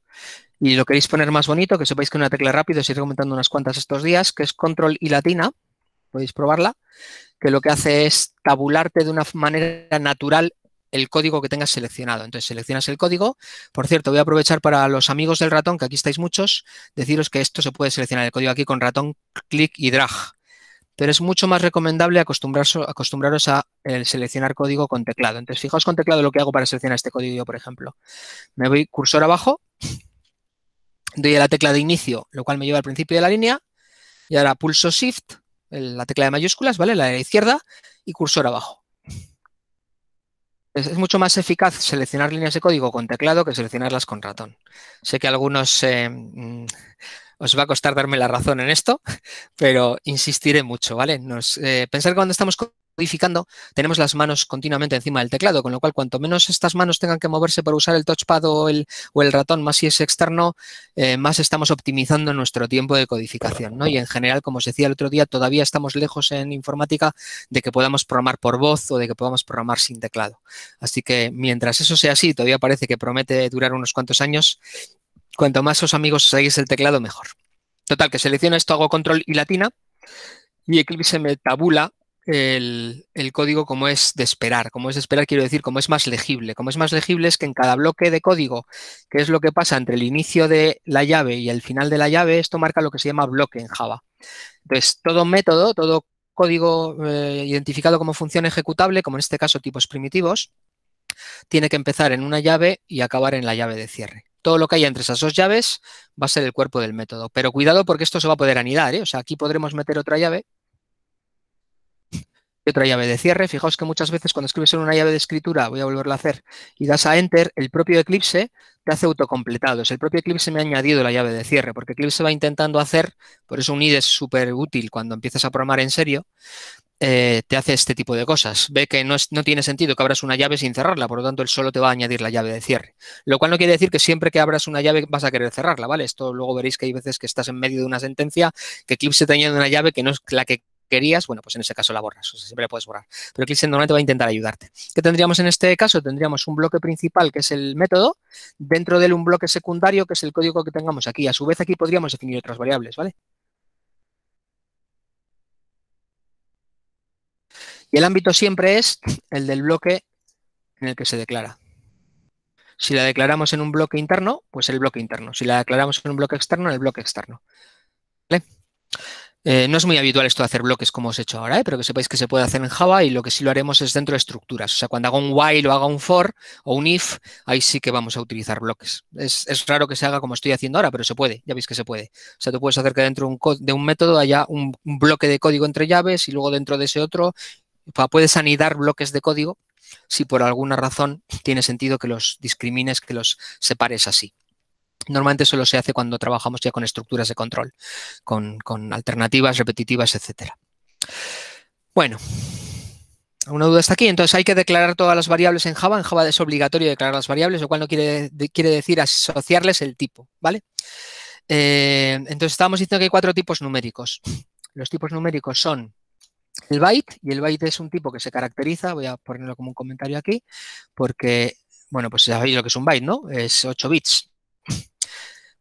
y lo queréis poner más bonito, que sepáis que una tecla rápida os iré comentando unas cuantas estos días, que es control y latina, podéis probarla, que lo que hace es tabularte de una manera natural el código que tengas seleccionado. Entonces seleccionas el código. Por cierto, voy a aprovechar para los amigos del ratón, que aquí estáis muchos, deciros que esto se puede seleccionar el código aquí con ratón, clic y drag pero es mucho más recomendable acostumbraros a eh, seleccionar código con teclado. Entonces, fijaos con teclado lo que hago para seleccionar este código yo, por ejemplo. Me voy cursor abajo, doy a la tecla de inicio, lo cual me lleva al principio de la línea, y ahora pulso Shift, la tecla de mayúsculas, ¿vale? La de la izquierda, y cursor abajo. Es, mucho más eficaz seleccionar líneas de código con teclado que seleccionarlas con ratón. Sé que algunos... Eh, mm, os va a costar darme la razón en esto, pero insistiré mucho, ¿vale? Nos, eh, pensar que cuando estamos codificando tenemos las manos continuamente encima del teclado, con lo cual cuanto menos estas manos tengan que moverse para usar el touchpad o el, o el ratón, más si es externo, eh, más estamos optimizando nuestro tiempo de codificación, ¿no? Y en general, como os decía el otro día, todavía estamos lejos en informática de que podamos programar por voz o de que podamos programar sin teclado. Así que mientras eso sea así, todavía parece que promete durar unos cuantos años, Cuanto más os amigos seguís el teclado, mejor. Total, que selecciono esto, hago control y latina y Eclipse me tabula el, código como es de esperar. Como es de esperar, quiero decir, como es más legible. Como es más legible es que en cada bloque de código, que es lo que pasa entre el inicio de la llave y el final de la llave, esto marca lo que se llama bloque en Java. Entonces, todo método, todo código eh, identificado como función ejecutable, como en este caso tipos primitivos, tiene que empezar en una llave y acabar en la llave de cierre todo lo que haya entre esas dos llaves va a ser el cuerpo del método. Pero cuidado porque esto se va a poder anidar, ¿eh? O sea, aquí podremos meter otra llave y otra llave de cierre. Fijaos que muchas veces cuando escribes en una llave de escritura, voy a volverla a hacer, y das a Enter, el propio Eclipse te hace Es El propio Eclipse me ha añadido la llave de cierre, porque Eclipse va intentando hacer, por eso un ID es súper útil cuando empiezas a programar en serio, eh, te hace este tipo de cosas. Ve que no, tiene sentido que abras una llave sin cerrarla, por lo tanto, él solo te va a añadir la llave de cierre. Lo cual no quiere decir que siempre que abras una llave vas a querer cerrarla, ¿vale? Esto luego veréis que hay veces que estás en medio de una sentencia, que Eclipse te añade una llave que no es la que querías, bueno, pues en ese caso la borras, o sea, siempre la puedes borrar. Pero Eclipse normalmente va a intentar ayudarte. ¿Qué tendríamos en este caso? Tendríamos un bloque principal, que es el método, dentro de él un bloque secundario, que es el código que tengamos aquí. A su vez, aquí podríamos definir otras variables, ¿vale? Y el ámbito siempre es el del bloque en el que se declara. Si la declaramos en un bloque interno, pues el bloque interno. Si la declaramos en un bloque externo, el bloque externo. Eh, no es muy habitual esto de hacer bloques como os he hecho ahora, ¿eh? pero que sepáis que se puede hacer en Java y lo que sí lo haremos es dentro de estructuras. O sea, cuando haga un while o haga un for o un if, ahí sí que vamos a utilizar bloques. Es, raro que se haga como estoy haciendo ahora, pero se puede, ya veis que se puede. O sea, tú puedes hacer que dentro de un, método haya un, bloque de código entre llaves y luego dentro de ese otro puedes anidar bloques de código si por alguna razón tiene sentido que los discrimines, que los separes así. Normalmente solo se hace cuando trabajamos ya con estructuras de control, con, alternativas repetitivas, etc. Bueno, ¿Alguna duda está aquí? Entonces hay que declarar todas las variables en Java. En Java es obligatorio declarar las variables, lo cual no quiere, decir asociarles el tipo, ¿vale? Eh, entonces estábamos diciendo que hay cuatro tipos numéricos. Los tipos numéricos son el byte, y el byte es un tipo que se caracteriza, voy a ponerlo como un comentario aquí, porque, bueno, pues ya sabéis lo que es un byte, ¿no? Es 8 bits.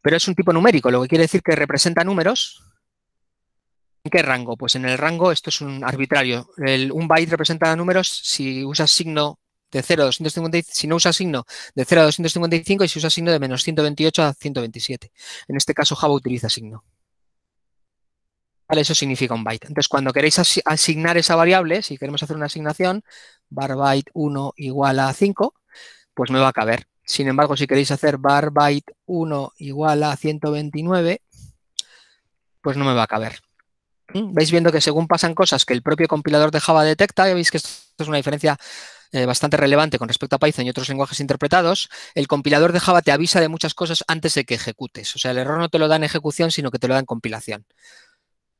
Pero es un tipo numérico, lo que quiere decir que representa números. ¿En qué rango? Pues en el rango, esto es un arbitrario. un byte representa números si usa signo de 0 a 255, si no usa signo de 0 a 255 y si usa signo de menos 128 a 127. En este caso Java utiliza signo. Eso significa un byte. Entonces, cuando queréis asignar esa variable, si queremos hacer una asignación, bar byte 1 igual a 5, pues me va a caber. Sin embargo, si queréis hacer bar byte 1 igual a 129, pues no me va a caber. ¿Mm? Veis viendo que según pasan cosas que el propio compilador de Java detecta, ya veis que esto es una diferencia eh, bastante relevante con respecto a Python y otros lenguajes interpretados, el compilador de Java te avisa de muchas cosas antes de que ejecutes. O sea, el error no te lo da en ejecución, sino que te lo da en compilación.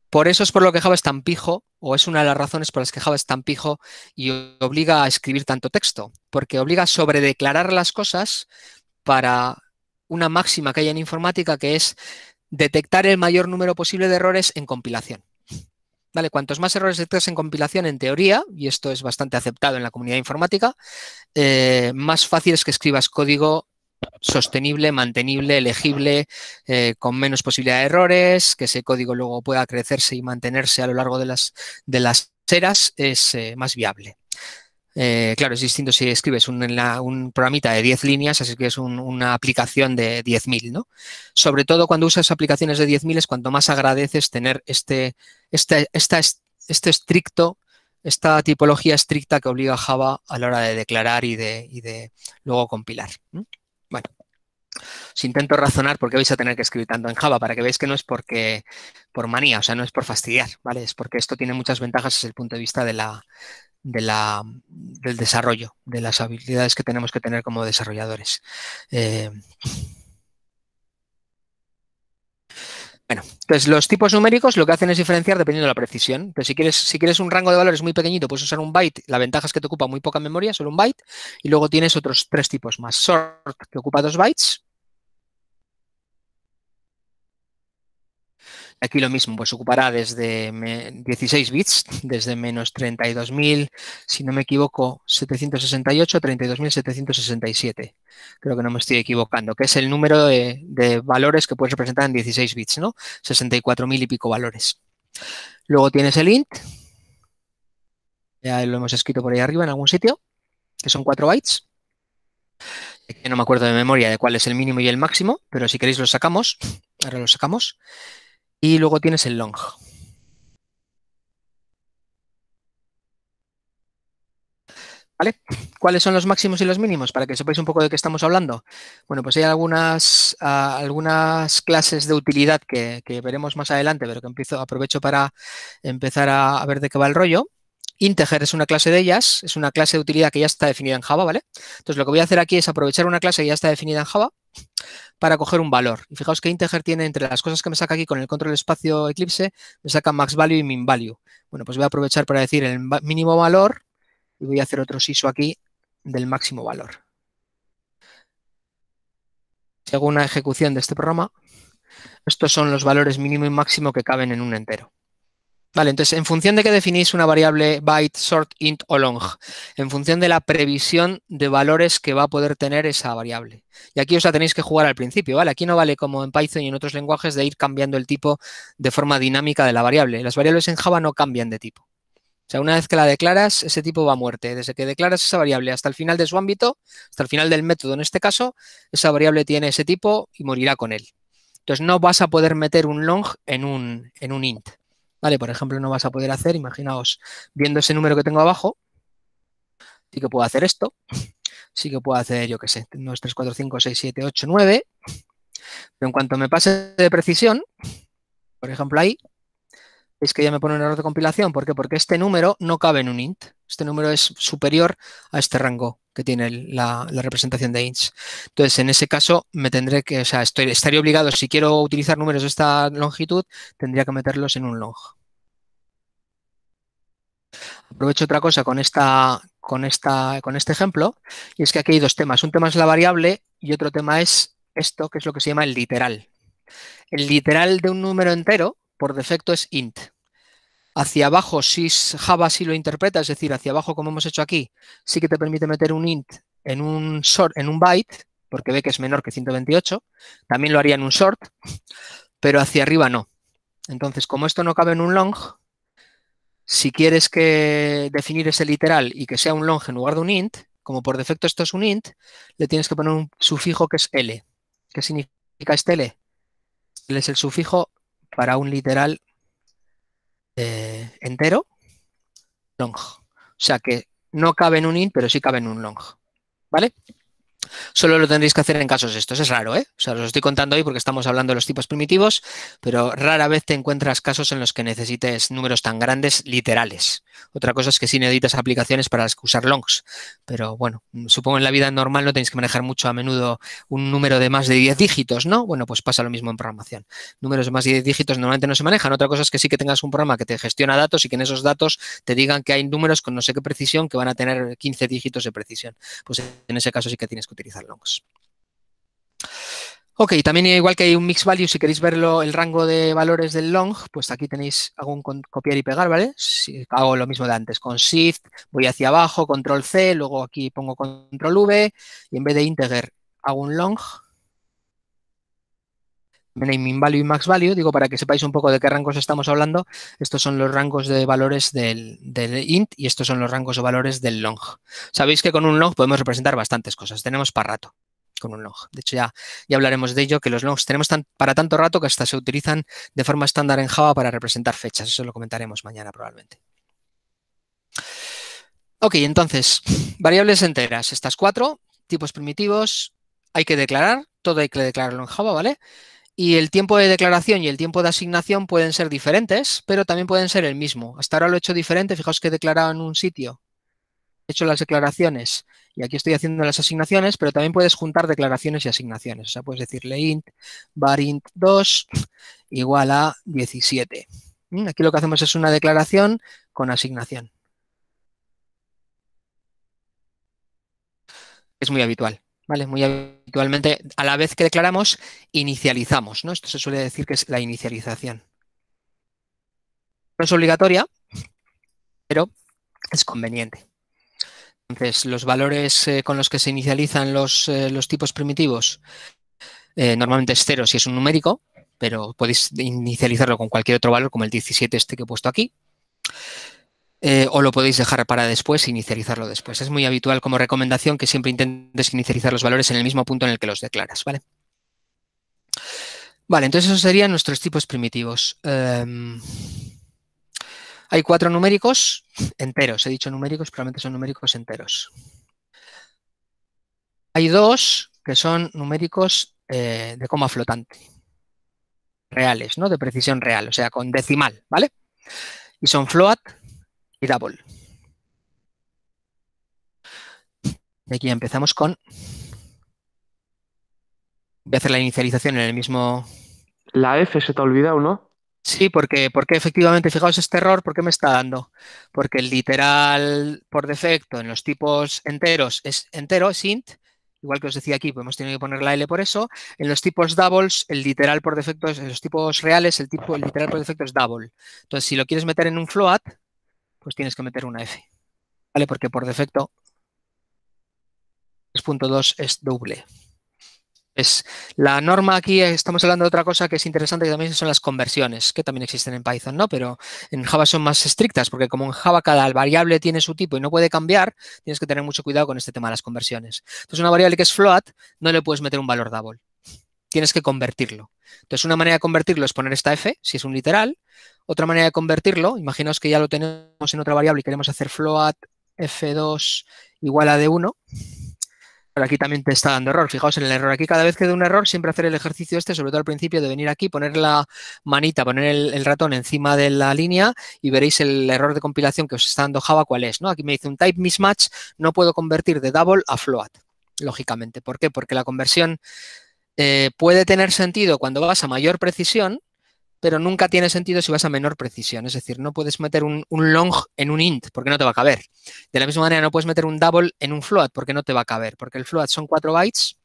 Por eso es por lo que Java es tan pijo, o es una de las razones por las que Java es tan pijo y obliga a escribir tanto texto, porque obliga a sobredeclarar las cosas para una máxima que hay en informática que es detectar el mayor número posible de errores en compilación. ¿Vale? Cuantos más errores detectas en compilación, en teoría, y esto es bastante aceptado en la comunidad informática, eh, más fácil es que escribas código sostenible, mantenible, elegible, eh, con menos posibilidad de errores, que ese código luego pueda crecerse y mantenerse a lo largo de las, de las eras, es eh, más viable. Eh, claro, es distinto si escribes un, un programita de 10 líneas, así que es una aplicación de 10.000, ¿no? Sobre todo cuando usas aplicaciones de 10.000 es cuanto más agradeces tener este, esta, este estricto, esta tipología estricta que obliga a Java a la hora de declarar y de, y de luego compilar. Bueno, os intento razonar por qué vais a tener que escribir tanto en Java para que veáis que no es porque por manía, o sea, no es por fastidiar, ¿vale? Es porque esto tiene muchas ventajas desde el punto de vista de la, del desarrollo, de las habilidades que tenemos que tener como desarrolladores. Eh, Bueno, entonces los tipos numéricos lo que hacen es diferenciar dependiendo de la precisión. Entonces, si quieres, si quieres un rango de valores muy pequeñito, puedes usar un byte. La ventaja es que te ocupa muy poca memoria, solo un byte. Y luego tienes otros tres tipos más. Sort, que ocupa dos bytes. Aquí lo mismo, pues ocupará desde 16 bits, desde menos 32.000, si no me equivoco, 768, 32.767. Creo que no me estoy equivocando, que es el número de, valores que puedes representar en 16 bits, ¿no? 64.000 y pico valores. Luego tienes el int, ya lo hemos escrito por ahí arriba en algún sitio, que son 4 bytes. no me acuerdo de memoria de cuál es el mínimo y el máximo, pero si queréis lo sacamos, ahora lo sacamos. Y luego tienes el long. ¿Vale? ¿Cuáles son los máximos y los mínimos? Para que sepáis un poco de qué estamos hablando. Bueno, pues hay algunas, ah, algunas clases de utilidad que, veremos más adelante, pero que empiezo, aprovecho para empezar a, ver de qué va el rollo. Integer es una clase de ellas, es una clase de utilidad que ya está definida en Java, ¿vale? Entonces lo que voy a hacer aquí es aprovechar una clase que ya está definida en Java para coger un valor. Y fijaos que integer tiene entre las cosas que me saca aquí con el control espacio Eclipse, me saca max value y min value. Bueno, pues voy a aprovechar para decir el mínimo valor y voy a hacer otro siso aquí del máximo valor. según hago una ejecución de este programa, estos son los valores mínimo y máximo que caben en un entero. Vale, entonces, en función de que definís una variable byte, short, int o long, en función de la previsión de valores que va a poder tener esa variable. Y aquí os la tenéis que jugar al principio, ¿vale? Aquí no vale como en Python y en otros lenguajes de ir cambiando el tipo de forma dinámica de la variable. Las variables en Java no cambian de tipo. O sea, una vez que la declaras, ese tipo va a muerte. Desde que declaras esa variable hasta el final de su ámbito, hasta el final del método en este caso, esa variable tiene ese tipo y morirá con él. Entonces, no vas a poder meter un long en un, en un int. ¿vale? Por ejemplo, no vas a poder hacer, imaginaos, viendo ese número que tengo abajo, sí que puedo hacer esto, sí que puedo hacer, yo qué sé, 2, 3, 4, 5, 6, 7, 8, 9, pero en cuanto me pase de precisión, por ejemplo ahí, es que ya me pone un error de compilación. ¿Por qué? Porque este número no cabe en un int. Este número es superior a este rango que tiene la, representación de ints. Entonces, en ese caso, me tendré que, o sea, estaría obligado, si quiero utilizar números de esta longitud, tendría que meterlos en un long. Aprovecho otra cosa con, esta, con, esta, con este ejemplo, y es que aquí hay dos temas. Un tema es la variable y otro tema es esto, que es lo que se llama el literal. El literal de un número entero por defecto es int. Hacia abajo, si Java sí lo interpreta, es decir, hacia abajo como hemos hecho aquí, sí que te permite meter un int en un, en un byte, porque ve que es menor que 128. También lo haría en un short, pero hacia arriba no. Entonces, como esto no cabe en un long, si quieres que definir ese literal y que sea un long en lugar de un int, como por defecto esto es un int, le tienes que poner un sufijo que es L. ¿Qué significa este L? L es el sufijo para un literal eh, entero long. O sea que no cabe en un int, pero sí cabe en un long. ¿Vale? Solo lo tendréis que hacer en casos estos. Es raro, ¿eh? O sea, os lo estoy contando hoy porque estamos hablando de los tipos primitivos, pero rara vez te encuentras casos en los que necesites números tan grandes literales. Otra cosa es que sí necesitas aplicaciones para usar longs, pero bueno, supongo en la vida normal no tenéis que manejar mucho a menudo un número de más de 10 dígitos, ¿no? Bueno, pues pasa lo mismo en programación. Números de más de 10 dígitos normalmente no se manejan. Otra cosa es que sí que tengas un programa que te gestiona datos y que en esos datos te digan que hay números con no sé qué precisión que van a tener 15 dígitos de precisión. Pues en ese caso sí que tienes que utilizar longs. Ok, también igual que hay un mix value, si queréis verlo, el rango de valores del long, pues aquí tenéis algún copiar y pegar, ¿vale? Si hago lo mismo de antes, con shift, voy hacia abajo, control C, luego aquí pongo control V, y en vez de integer hago un long, Min value y max value, digo para que sepáis un poco de qué rangos estamos hablando, estos son los rangos de valores del, int y estos son los rangos o valores del long. Sabéis que con un long podemos representar bastantes cosas, tenemos para rato con un long. De hecho, ya, ya hablaremos de ello, que los longs tenemos para tanto rato que hasta se utilizan de forma estándar en Java para representar fechas. Eso lo comentaremos mañana probablemente. Ok, entonces, variables enteras. Estas cuatro, tipos primitivos, hay que declarar, todo hay que declararlo en Java, ¿vale? Y el tiempo de declaración y el tiempo de asignación pueden ser diferentes, pero también pueden ser el mismo. Hasta ahora lo he hecho diferente. Fijaos que he declarado en un sitio, he hecho las declaraciones y aquí estoy haciendo las asignaciones, pero también puedes juntar declaraciones y asignaciones. O sea, puedes decirle int var int 2 igual a 17. Mm, aquí lo que hacemos es una declaración con asignación. Es muy habitual. ¿vale? Muy habitualmente, a la vez que declaramos, inicializamos, ¿no? Esto se suele decir que es la inicialización. No es obligatoria, pero es conveniente. Entonces, los valores eh, con los que se inicializan los, eh, tipos primitivos eh, normalmente es cero si es un numérico, pero podéis inicializarlo con cualquier otro valor, como el 17 este que he puesto aquí. Eh, o lo podéis dejar para después e inicializarlo después. Es muy habitual como recomendación que siempre intentes inicializar los valores en el mismo punto en el que los declaras, ¿vale? Vale, entonces esos serían nuestros tipos primitivos. Em, hay cuatro numéricos enteros, he dicho numéricos, probablemente son numéricos enteros. Hay dos que son numéricos eh, de coma flotante, reales, ¿no? De precisión real, o sea, con decimal, ¿vale? Y son float, double. Y aquí empezamos con... Voy a hacer la inicialización en el mismo... La F se te ha olvidado, ¿no? Sí, porque, porque efectivamente, fijaos este error, ¿por qué me está dando? Porque el literal por defecto en los tipos enteros es entero, es int, igual que os decía aquí, pues hemos tenido que poner la L por eso. En los tipos doubles, el literal por defecto, en los tipos reales, el tipo el literal por defecto es double. Entonces, si lo quieres meter en un float, pues tienes que meter una F. ¿Vale? Porque por defecto 3.2 es doble. Es, la norma aquí, eh, estamos hablando de otra cosa que es interesante, que también son las conversiones, que también existen en Python, ¿no? Pero en Java son más estrictas, porque como en Java cada variable tiene su tipo y no puede cambiar, tienes que tener mucho cuidado con este tema de las conversiones. Entonces, una variable que es float, no le puedes meter un valor double. Tienes que convertirlo. Entonces, una manera de convertirlo es poner esta f, si es un literal, otra manera de convertirlo, imaginaos que ya lo tenemos en otra variable y queremos hacer float f2 igual a d1. Pero aquí también te está dando error. Fijaos en el error. Aquí cada vez que de un error, siempre hacer el ejercicio este, sobre todo al principio, de venir aquí, poner la manita, poner el, ratón encima de la línea y veréis el error de compilación que os está dando Java cuál es. ¿no? Aquí me dice un type mismatch, no puedo convertir de double a float, lógicamente. ¿Por qué? Porque la conversión eh, puede tener sentido cuando vas a mayor precisión, pero nunca tiene sentido si vas a menor precisión. Es decir, no puedes meter un, long en un int porque no te va a caber. De la misma manera, no puedes meter un double en un float porque no te va a caber, porque el float son 4 bytes.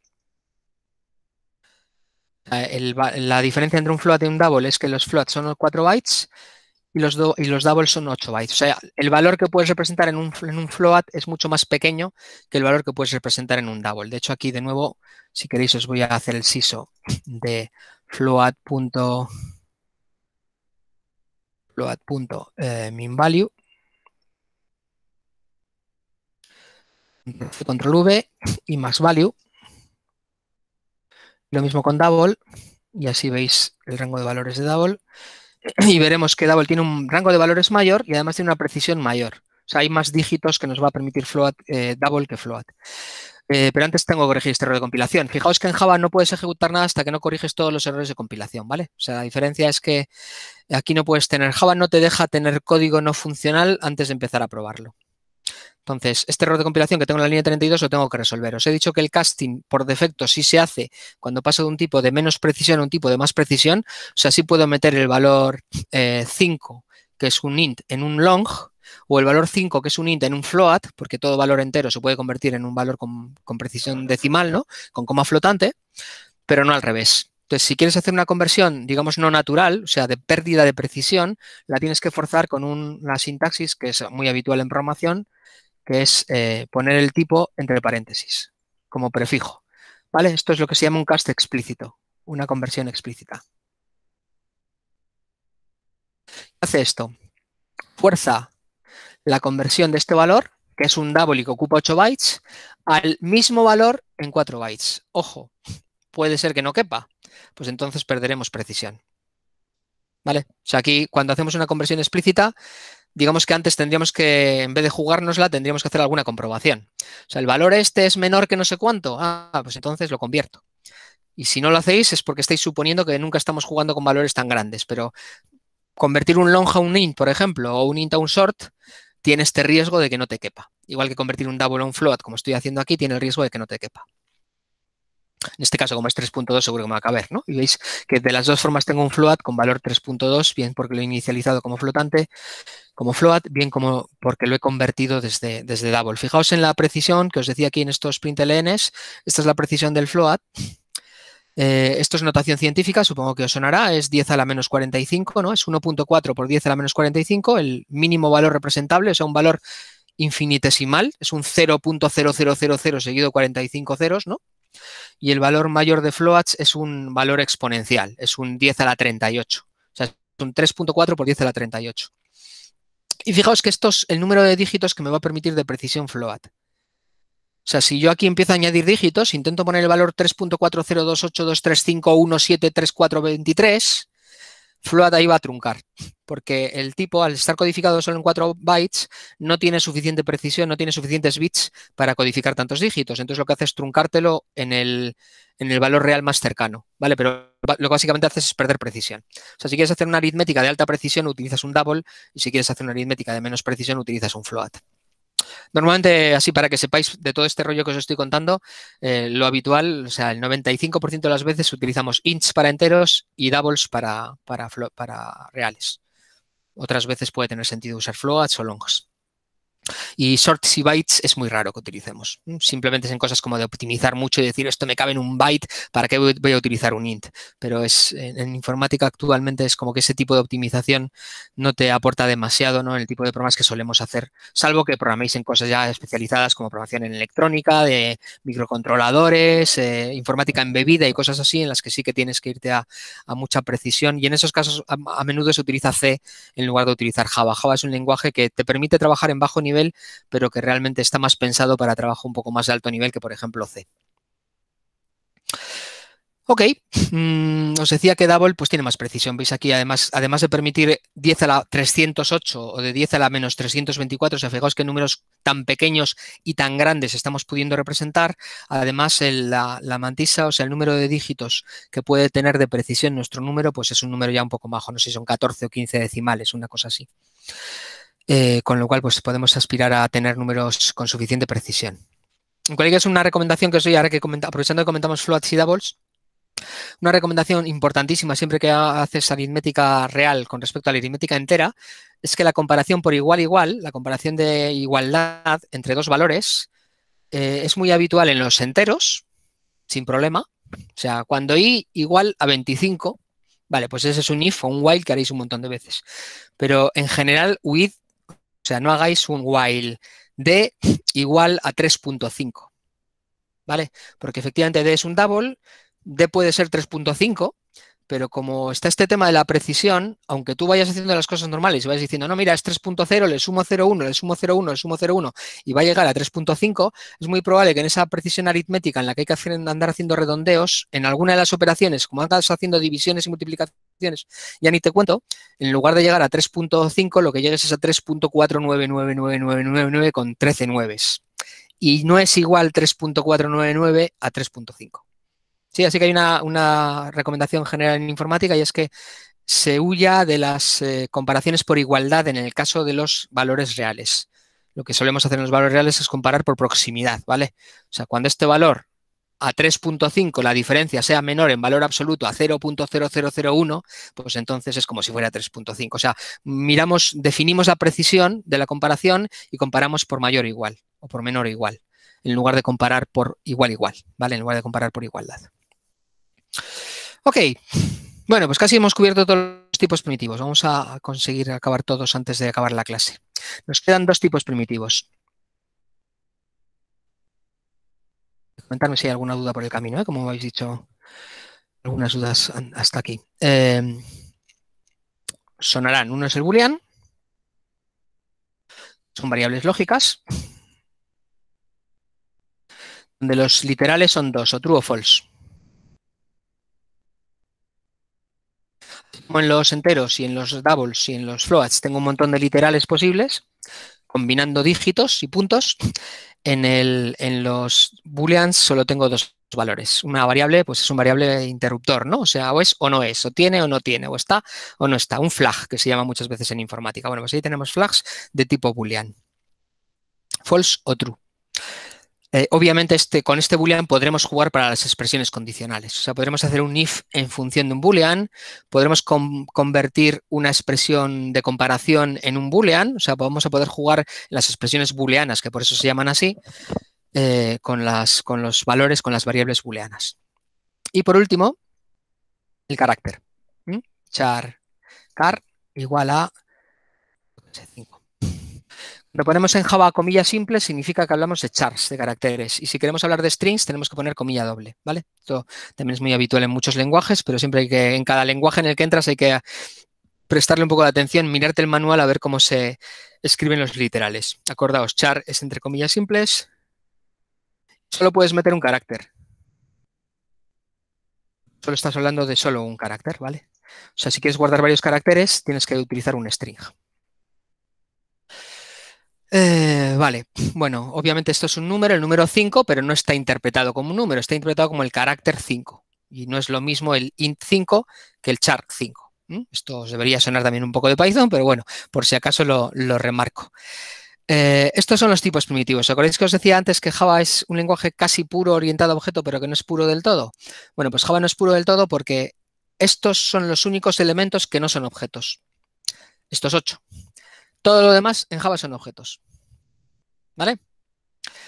Eh, la diferencia entre un float y un double es que los floats son 4 bytes y los, y los doubles son 8 bytes. O sea, el valor que puedes representar en un, en un float es mucho más pequeño que el valor que puedes representar en un double. De hecho, aquí de nuevo, si queréis, os voy a hacer el siso de float. Float.meanValue eh, CtrlV Control V y más value. Lo mismo con double. Y así veis el rango de valores de double. Y veremos que double tiene un rango de valores mayor y además tiene una precisión mayor. O sea, hay más dígitos que nos va a permitir float, eh, double que float. Eh, pero antes tengo que corregir este error de compilación. Fijaos que en Java no puedes ejecutar nada hasta que no corriges todos los errores de compilación, ¿vale? O sea, la diferencia es que aquí no puedes tener, Java no te deja tener código no funcional antes de empezar a probarlo. Entonces, este error de compilación que tengo en la línea 32 lo tengo que resolver. Os he dicho que el casting por defecto sí se hace cuando pasa de un tipo de menos precisión a un tipo de más precisión. O sea, sí puedo meter el valor 5, eh, que es un int, en un long, o el valor 5, que es un int en un float, porque todo valor entero se puede convertir en un valor con, precisión decimal, ¿no? Con coma flotante, pero no al revés. Entonces, si quieres hacer una conversión, digamos, no natural, o sea, de pérdida de precisión, la tienes que forzar con una sintaxis que es muy habitual en programación, que es eh, poner el tipo entre paréntesis, como prefijo. ¿Vale? Esto es lo que se llama un cast explícito, una conversión explícita. Hace esto. Fuerza la conversión de este valor, que es un double que ocupa 8 bytes, al mismo valor en 4 bytes. Ojo, puede ser que no quepa, pues entonces perderemos precisión. ¿Vale? O sea, aquí cuando hacemos una conversión explícita, digamos que antes tendríamos que, en vez de jugárnosla, tendríamos que hacer alguna comprobación. O sea, el valor este es menor que no sé cuánto. Ah, pues entonces lo convierto. Y si no lo hacéis es porque estáis suponiendo que nunca estamos jugando con valores tan grandes, pero convertir un long a un int, por ejemplo, o un int a un short, tiene este riesgo de que no te quepa. Igual que convertir un double a un float, como estoy haciendo aquí, tiene el riesgo de que no te quepa. En este caso, como es 3.2, seguro que me va a caber, ¿no? Y veis que de las dos formas tengo un float con valor 3.2, bien porque lo he inicializado como flotante, como float, bien como porque lo he convertido desde, desde double. Fijaos en la precisión que os decía aquí en estos printlns, esta es la precisión del float, eh, esto es notación científica, supongo que os sonará, es 10 a la menos 45, ¿no? Es 1.4 por 10 a la menos 45, el mínimo valor representable, o sea, un valor infinitesimal, es un 0.0000 seguido 45 ceros, ¿no? Y el valor mayor de Floats es un valor exponencial, es un 10 a la 38, o sea, es un 3.4 por 10 a la 38. Y fijaos que esto es el número de dígitos que me va a permitir de precisión Float. O sea, si yo aquí empiezo a añadir dígitos, intento poner el valor 3.4028235173423, Float ahí va a truncar, porque el tipo, al estar codificado solo en 4 bytes, no tiene suficiente precisión, no tiene suficientes bits para codificar tantos dígitos. Entonces lo que hace es truncártelo en el, en el valor real más cercano, ¿vale? Pero lo que básicamente haces es perder precisión. O sea, si quieres hacer una aritmética de alta precisión, utilizas un double, y si quieres hacer una aritmética de menos precisión, utilizas un float. Normalmente, así para que sepáis de todo este rollo que os estoy contando, eh, lo habitual, o sea, el 95% de las veces utilizamos ints para enteros y doubles para, para, para reales. Otras veces puede tener sentido usar floats o longs. Y shorts y bytes es muy raro que utilicemos. Simplemente es en cosas como de optimizar mucho y decir esto me cabe en un byte, ¿para qué voy a utilizar un int? Pero es en, informática actualmente es como que ese tipo de optimización no te aporta demasiado ¿no? el tipo de programas que solemos hacer, salvo que programéis en cosas ya especializadas como programación en electrónica, de microcontroladores, informática eh, informática embebida y cosas así en las que sí que tienes que irte a, mucha precisión. Y en esos casos a, a menudo se utiliza C en lugar de utilizar Java. Java es un lenguaje que te permite trabajar en bajo nivel pero que realmente está más pensado para trabajo un poco más de alto nivel que, por ejemplo, C. Ok, mm, os decía que Double pues tiene más precisión. Veis aquí, además, además de permitir 10 a la 308 o de 10 a la menos 324, o sea, fijaos qué números tan pequeños y tan grandes estamos pudiendo representar. Además, la, la, mantisa, o sea, el número de dígitos que puede tener de precisión nuestro número, pues es un número ya un poco bajo, no sé si son 14 o 15 decimales, una cosa así. Eh, con lo cual pues, podemos aspirar a tener números con suficiente precisión. En cualquier caso, una recomendación que os doy ahora que aprovechando que comentamos floats y doubles, una recomendación importantísima siempre que haces aritmética real con respecto a la aritmética entera es que la comparación por igual igual, la comparación de igualdad entre dos valores, eh, es muy habitual en los enteros, sin problema. O sea, cuando i igual a 25, vale, pues ese es un if o un while que haréis un montón de veces. Pero en general, with o sea, no hagáis un while d igual a 3.5, ¿vale? Porque efectivamente d es un double, d puede ser 3.5, pero como está este tema de la precisión, aunque tú vayas haciendo las cosas normales y vayas diciendo, no, mira, es 3.0, le sumo 0.1, le sumo 0.1, le sumo 0.1 y va a llegar a 3.5, es muy probable que en esa precisión aritmética en la que hay que andar haciendo redondeos, en alguna de las operaciones, como andas haciendo divisiones y multiplicaciones, ya ni te cuento, en lugar de llegar a 3.5, lo que llegues es a 3.4999999 con 13 nueves. Y no es igual 3.499 a 3.5. Sí, así que hay una, recomendación general en informática y es que se huya de las eh, comparaciones por igualdad en el caso de los valores reales. Lo que solemos hacer en los valores reales es comparar por proximidad, ¿vale? O sea, cuando este valor a 3.5 la diferencia sea menor en valor absoluto a 0.0001, pues entonces es como si fuera 3.5. O sea, miramos, definimos la precisión de la comparación y comparamos por mayor o igual o por menor o igual, en lugar de comparar por igual igual, ¿vale? En lugar de comparar por igualdad. Ok, bueno, pues casi hemos cubierto todos los tipos primitivos. Vamos a conseguir acabar todos antes de acabar la clase. Nos quedan dos tipos primitivos. Comentarme si hay alguna duda por el camino, ¿eh? como habéis dicho, algunas dudas hasta aquí. Em, sonarán. Uno es el boolean. Son variables lógicas. Donde los literales son dos, o true o false. como en los enteros y en los doubles y en los floats tengo un montón de literales posibles, combinando dígitos y puntos, en, los booleans solo tengo dos valores. Una variable, pues es un variable interruptor, ¿no? O sea, o es o no es, o tiene o no tiene, o está o no está. Un flag, que se llama muchas veces en informática. Bueno, pues ahí tenemos flags de tipo boolean. False o true. Eh, obviamente este, con este boolean podremos jugar para las expresiones condicionales. O sea, podremos hacer un if en función de un boolean, podremos convertir una expresión de comparación en un boolean, o sea, vamos a poder jugar las expresiones booleanas, que por eso se llaman así, eh, con, las, con los valores, con las variables booleanas. Y por último, el carácter. Char, car igual a 5 lo ponemos en Java comillas simples, significa que hablamos de chars, de caracteres. Y si queremos hablar de strings, tenemos que poner comilla doble, ¿vale? Esto también es muy habitual en muchos lenguajes, pero siempre hay que, en cada lenguaje en el que entras hay que prestarle un poco de atención, mirarte el manual a ver cómo se escriben los literales. Acordaos, char es entre comillas simples, solo puedes meter un carácter. Solo estás hablando de solo un carácter, ¿vale? O sea, si quieres guardar varios caracteres, tienes que utilizar un string. Eh, vale, bueno, obviamente esto es un número, el número 5, pero no está interpretado como un número, está interpretado como el carácter 5. Y no es lo mismo el int 5 que el char 5. Esto debería sonar también un poco de Python, pero bueno, por si acaso lo, lo remarco. Eh, estos son los tipos primitivos. ¿Acordáis que os decía antes que Java es un lenguaje casi puro orientado a objeto, pero que no es puro del todo? Bueno, pues Java no es puro del todo porque estos son los únicos elementos que no son objetos. Estos ocho. Todo lo demás en Java son objetos. ¿Vale?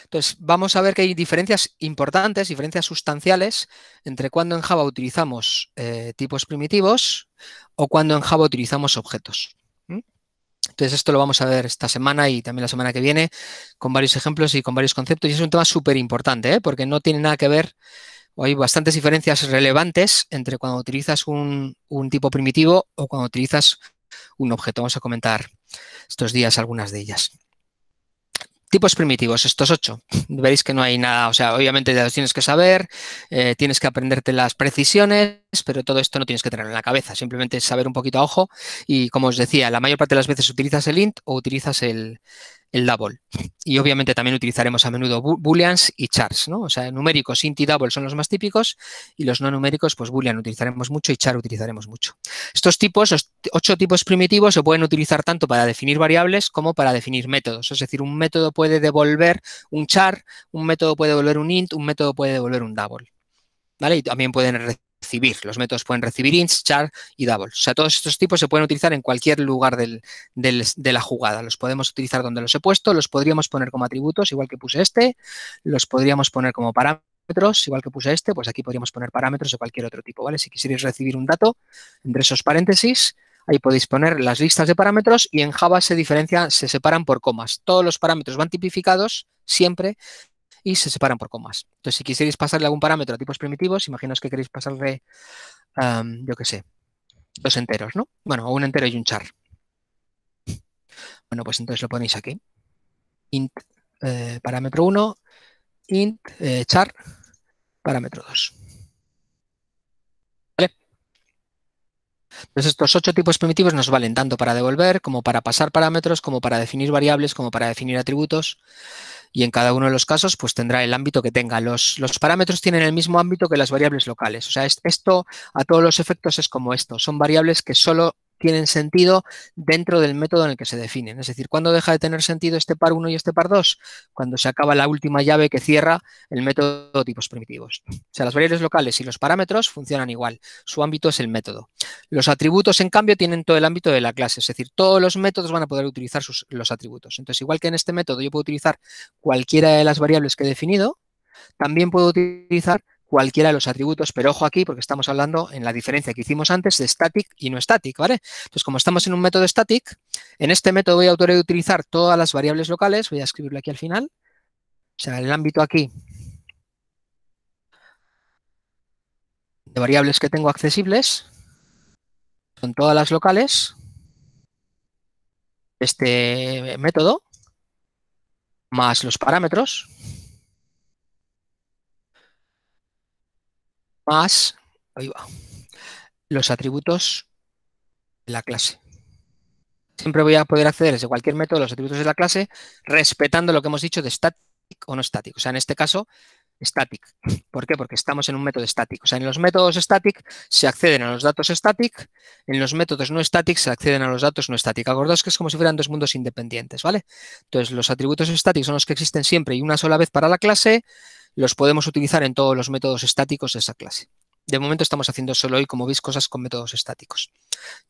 Entonces, vamos a ver que hay diferencias importantes, diferencias sustanciales entre cuando en Java utilizamos eh, tipos primitivos o cuando en Java utilizamos objetos. Entonces, esto lo vamos a ver esta semana y también la semana que viene con varios ejemplos y con varios conceptos. Y es un tema súper importante, ¿eh? porque no tiene nada que ver, o hay bastantes diferencias relevantes entre cuando utilizas un tipo primitivo o cuando utilizas un objeto. Vamos a comentar estos días algunas de ellas. Tipos primitivos, estos ocho. Veréis que no hay nada, o sea, obviamente ya los tienes que saber, eh, tienes que aprenderte las precisiones, pero todo esto no tienes que tener en la cabeza, simplemente saber un poquito a ojo y como os decía, la mayor parte de las veces utilizas el int o utilizas el, el double. Y obviamente también utilizaremos a menudo booleans y chars, ¿no? O sea, numéricos, int y double son los más típicos y los no numéricos, pues boolean utilizaremos mucho y char utilizaremos mucho. Estos tipos, ocho tipos primitivos, se pueden utilizar tanto para definir variables como para definir métodos. Es decir, un método puede devolver un char, un método puede devolver un int, un método puede devolver un double. ¿Vale? Y también pueden los métodos pueden recibir int, char y double. O sea, todos estos tipos se pueden utilizar en cualquier lugar de la jugada. Los podemos utilizar donde los he puesto, los podríamos poner como atributos, igual que puse este, los podríamos poner como parámetros, igual que puse este, pues aquí podríamos poner parámetros o cualquier otro tipo, ¿vale? Si quisierais recibir un dato, entre esos paréntesis, ahí podéis poner las listas de parámetros y en Java se diferencia, se separan por comas. Todos los parámetros van tipificados siempre y se separan por comas. Entonces, si quisierais pasarle algún parámetro a tipos primitivos, imaginaos que queréis pasarle, yo qué sé, dos enteros, ¿no? Bueno, un entero y un char. Bueno, pues entonces lo ponéis aquí. Int eh, parámetro 1, int eh, char parámetro 2. ¿Vale? Entonces estos ocho tipos primitivos nos valen tanto para devolver, como para pasar parámetros, como para definir variables, como para definir atributos y en cada uno de los casos pues tendrá el ámbito que tenga. Los, parámetros tienen el mismo ámbito que las variables locales. O sea, esto a todos los efectos es como esto. Son variables que solo tienen sentido dentro del método en el que se definen. Es decir, ¿cuándo deja de tener sentido este par 1 y este par 2? Cuando se acaba la última llave que cierra el método de tipos primitivos. O sea, las variables locales y los parámetros funcionan igual. Su ámbito es el método. Los atributos, en cambio, tienen todo el ámbito de la clase. Es decir, todos los métodos van a poder utilizar sus, los atributos. Entonces, igual que en este método yo puedo utilizar cualquiera de las variables que he definido, también puedo utilizar cualquiera de los atributos, pero ojo aquí porque estamos hablando en la diferencia que hicimos antes de static y no static, ¿vale? Entonces, como estamos en un método static, en este método voy a utilizar todas las variables locales, voy a escribirlo aquí al final, o sea, el ámbito aquí de variables que tengo accesibles son todas las locales este método más los parámetros más ahí va, los atributos de la clase. Siempre voy a poder acceder desde cualquier método a los atributos de la clase respetando lo que hemos dicho de static o no static. O sea, en este caso, static. ¿Por qué? Porque estamos en un método static. O sea, en los métodos static se acceden a los datos static, en los métodos no static se acceden a los datos no static. Acordaos que es como si fueran dos mundos independientes, ¿vale? Entonces, los atributos static son los que existen siempre y una sola vez para la clase los podemos utilizar en todos los métodos estáticos de esa clase. De momento estamos haciendo solo hoy, como veis, cosas con métodos estáticos.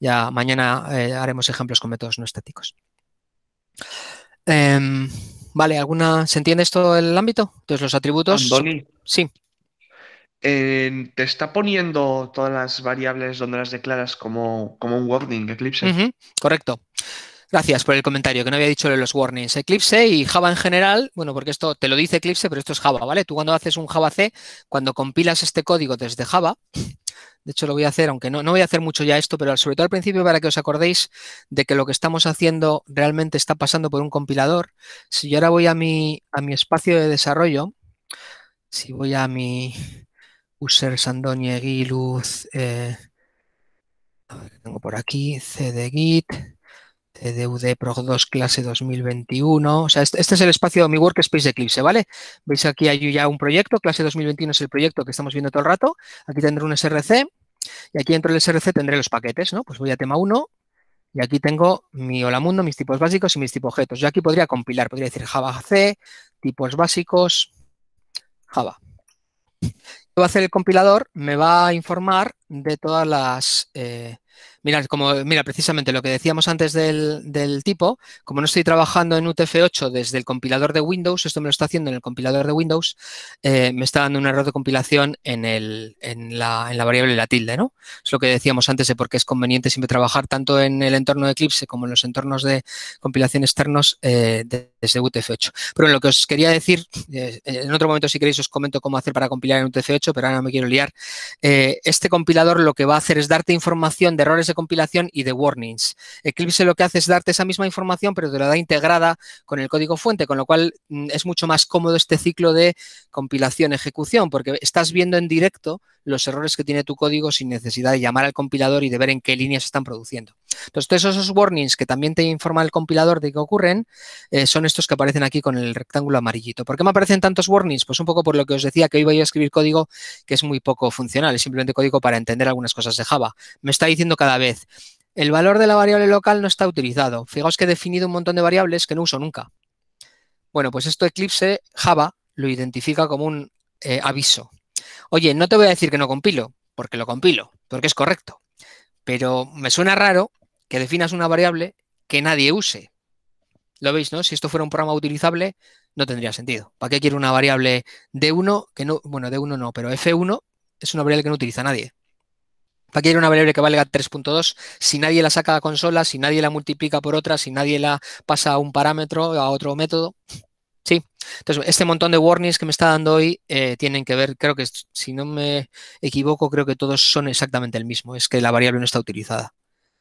Ya mañana eh, haremos ejemplos con métodos no estáticos. Em, vale, ¿alguna se entiende esto el ámbito? Entonces los atributos. sí. te está poniendo todas las variables donde las declaras como, como un warning Eclipse. correcto. Gracias por el comentario, que no había dicho los warnings. Eclipse y Java en general, bueno, porque esto te lo dice Eclipse, pero esto es Java, ¿vale? Tú cuando haces un Java C, cuando compilas este código desde Java, de hecho lo voy a hacer, aunque no, no voy a hacer mucho ya esto, pero sobre todo al principio para que os acordéis de que lo que estamos haciendo realmente está pasando por un compilador. Si yo ahora voy a mi, a mi espacio de desarrollo, si voy a mi user eh, a ver, eh, tengo por aquí, cdgit git, Tdud, Pro 2 clase 2021. O sea, este, este, es el espacio de mi workspace de Eclipse, ¿vale? Veis aquí hay ya un proyecto, clase 2021 es el proyecto que estamos viendo todo el rato. Aquí tendré un SRC y aquí dentro del SRC tendré los paquetes, ¿no? Pues voy a tema 1 y aquí tengo mi hola mundo, mis tipos básicos y mis tipos objetos. Yo aquí podría compilar, podría decir Java C, tipos básicos, Java. ¿Qué va a hacer el compilador? Me va a informar de todas las... Eh, Mira, precisamente lo que decíamos antes del, tipo, como no estoy trabajando en UTF-8 desde el compilador de Windows, esto me lo está haciendo en el compilador de Windows, eh, me está dando un error de compilación en, la, variable la tilde, ¿no? Es lo que decíamos antes de por qué es conveniente siempre trabajar tanto en el entorno de Eclipse como en los entornos de compilación externos eh, desde UTF-8. Pero lo que os quería decir, eh, en otro momento si queréis os comento cómo hacer para compilar en UTF-8, pero ahora no me quiero liar. este compilador lo que va a hacer es darte información de errores de compilación y de warnings. Eclipse lo que hace es darte esa misma información, pero te la da integrada con el código fuente, con lo cual mm, es mucho más cómodo este ciclo de compilación-ejecución, porque estás viendo en directo los errores que tiene tu código sin necesidad de llamar al compilador y de ver en qué líneas están produciendo. Entonces, esos warnings que también te informa el compilador de que ocurren eh, son estos que aparecen aquí con el rectángulo amarillito. ¿Por qué me aparecen tantos warnings? Pues un poco por lo que os decía, que hoy voy a escribir código que es muy poco funcional, es simplemente código para entender algunas cosas de Java. Me está diciendo cada vez, el valor de la variable local no está utilizado. Fijaos que he definido un montón de variables que no uso nunca. Bueno, pues esto Eclipse Java lo identifica como un eh, aviso. Oye, no te voy a decir que no compilo, porque lo compilo, porque es correcto. Pero me suena raro que definas una variable que nadie use. ¿Lo veis, no? Si esto fuera un programa utilizable, no tendría sentido. ¿Para qué quiero una variable D1 que no, bueno, D1 no, pero F1 es una variable que no utiliza nadie? ¿Para qué quiero una variable que valga 3.2 si nadie la saca a consola, si nadie la multiplica por otra, si nadie la pasa a un parámetro, a otro método? Sí, entonces este montón de warnings que me está dando hoy eh, tienen que ver, creo que si no me equivoco, creo que todos son exactamente el mismo, es que la variable no está utilizada.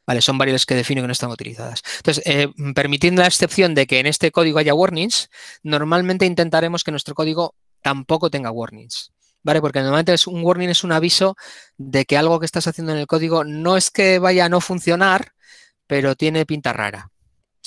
Vale, son variables que defino que no están utilizadas. Entonces, eh, permitiendo la excepción de que en este código haya warnings, normalmente intentaremos que nuestro código tampoco tenga warnings. ¿Vale? Porque normalmente un warning es un aviso de que algo que estás haciendo en el código no es que vaya a no funcionar, pero tiene pinta rara.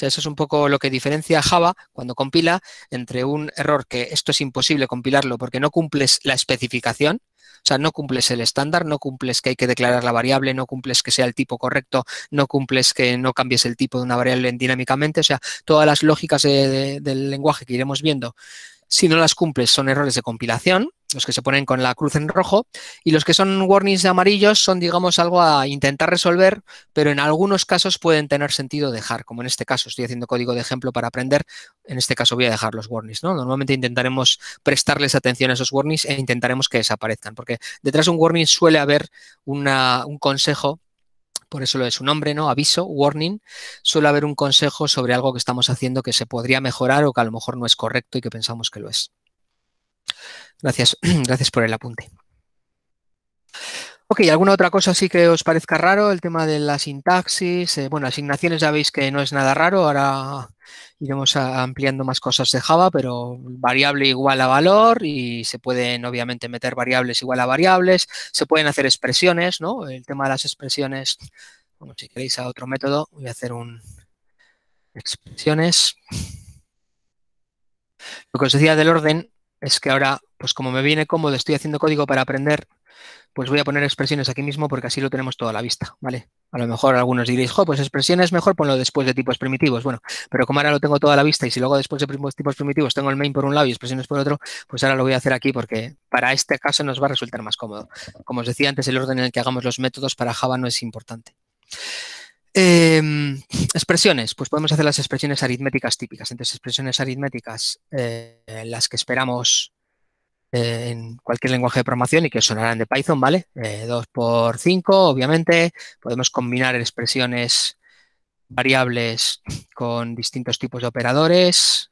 eso es un poco lo que diferencia Java cuando compila entre un error que esto es imposible compilarlo porque no cumples la especificación, o sea, no cumples el estándar, no cumples que hay que declarar la variable, no cumples que sea el tipo correcto, no cumples que no cambies el tipo de una variable dinámicamente. O sea, todas las lógicas del lenguaje que iremos viendo si no las cumples son errores de compilación, los que se ponen con la cruz en rojo, y los que son warnings de amarillos son, digamos, algo a intentar resolver, pero en algunos casos pueden tener sentido dejar, como en este caso, estoy haciendo código de ejemplo para aprender, en este caso voy a dejar los warnings, ¿no? Normalmente intentaremos prestarles atención a esos warnings e intentaremos que desaparezcan, porque detrás de un warning suele haber un consejo por eso lo de su nombre, ¿no? Aviso, warning, suele haber un consejo sobre algo que estamos haciendo que se podría mejorar o que a lo mejor no es correcto y que pensamos que lo es. Gracias, gracias por el apunte. Ok, ¿alguna otra cosa sí que os parezca raro? El tema de la sintaxis, eh, bueno, asignaciones ya veis que no es nada raro, ahora iremos ampliando más cosas de Java, pero variable igual a valor y se pueden obviamente meter variables igual a variables, se pueden hacer expresiones, ¿no? El tema de las expresiones, bueno, si queréis a otro método, voy a hacer un expresiones. Lo que os decía del orden es que ahora, pues como me viene cómodo, estoy haciendo código para aprender pues voy a poner expresiones aquí mismo porque así lo tenemos todo a la vista, ¿vale? A lo mejor algunos diréis, jo, pues expresiones mejor ponlo después de tipos primitivos. Bueno, pero como ahora lo tengo toda a la vista y si luego después de tipos primitivos tengo el main por un lado y expresiones por otro, pues ahora lo voy a hacer aquí porque para este caso nos va a resultar más cómodo. Como os decía antes, el orden en el que hagamos los métodos para Java no es importante. Em, expresiones, pues podemos hacer las expresiones aritméticas típicas. Entonces, expresiones aritméticas, eh, las que esperamos eh, en cualquier lenguaje de programación y que sonarán de Python, ¿vale? 2 eh, por 5, obviamente. Podemos combinar expresiones variables con distintos tipos de operadores.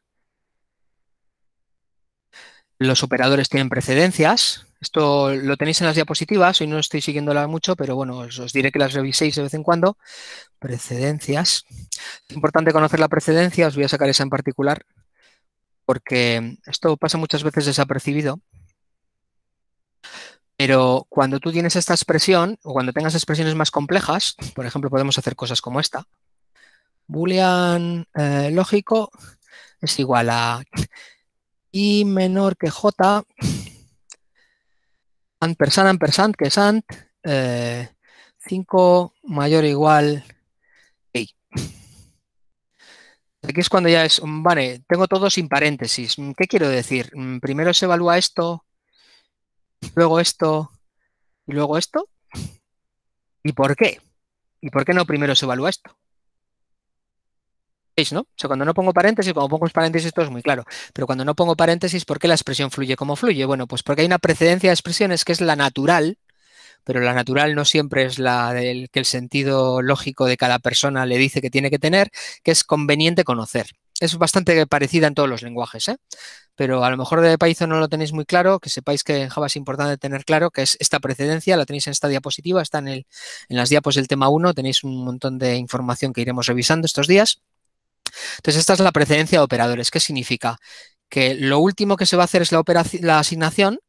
Los operadores tienen precedencias. Esto lo tenéis en las diapositivas, hoy no estoy siguiéndola mucho, pero bueno, os diré que las reviséis de vez en cuando. Precedencias. Es importante conocer la precedencia, os voy a sacar esa en particular porque esto pasa muchas veces desapercibido, pero cuando tú tienes esta expresión o cuando tengas expresiones más complejas, por ejemplo, podemos hacer cosas como esta. Boolean eh, lógico es igual a i menor que j, ampersand, ampersand, que es and, 5 eh, mayor o igual Aquí es cuando ya es, mm, vale, tengo todo sin paréntesis. Mm, ¿Qué quiero decir? Mm, primero se evalúa esto, luego esto y luego esto. ¿Y por qué? ¿Y por qué no primero se evalúa esto? ¿Veis, no? O sea, cuando no pongo paréntesis, cuando pongo paréntesis esto es muy claro. Pero cuando no pongo paréntesis, ¿por qué la expresión fluye como fluye? Bueno, pues porque hay una precedencia de expresiones que es la natural pero la natural no siempre es la del que el sentido lógico de cada persona le dice que tiene que tener, que es conveniente conocer. Es bastante parecida en todos los lenguajes, ¿eh? pero a lo mejor de Python no lo tenéis muy claro, que sepáis que en Java es importante tener claro que es esta precedencia, la tenéis en esta diapositiva, está en, el, en las diapos del tema 1, tenéis un montón de información que iremos revisando estos días. Entonces, esta es la precedencia de operadores. ¿Qué significa? Que lo último que se va a hacer es la, la asignación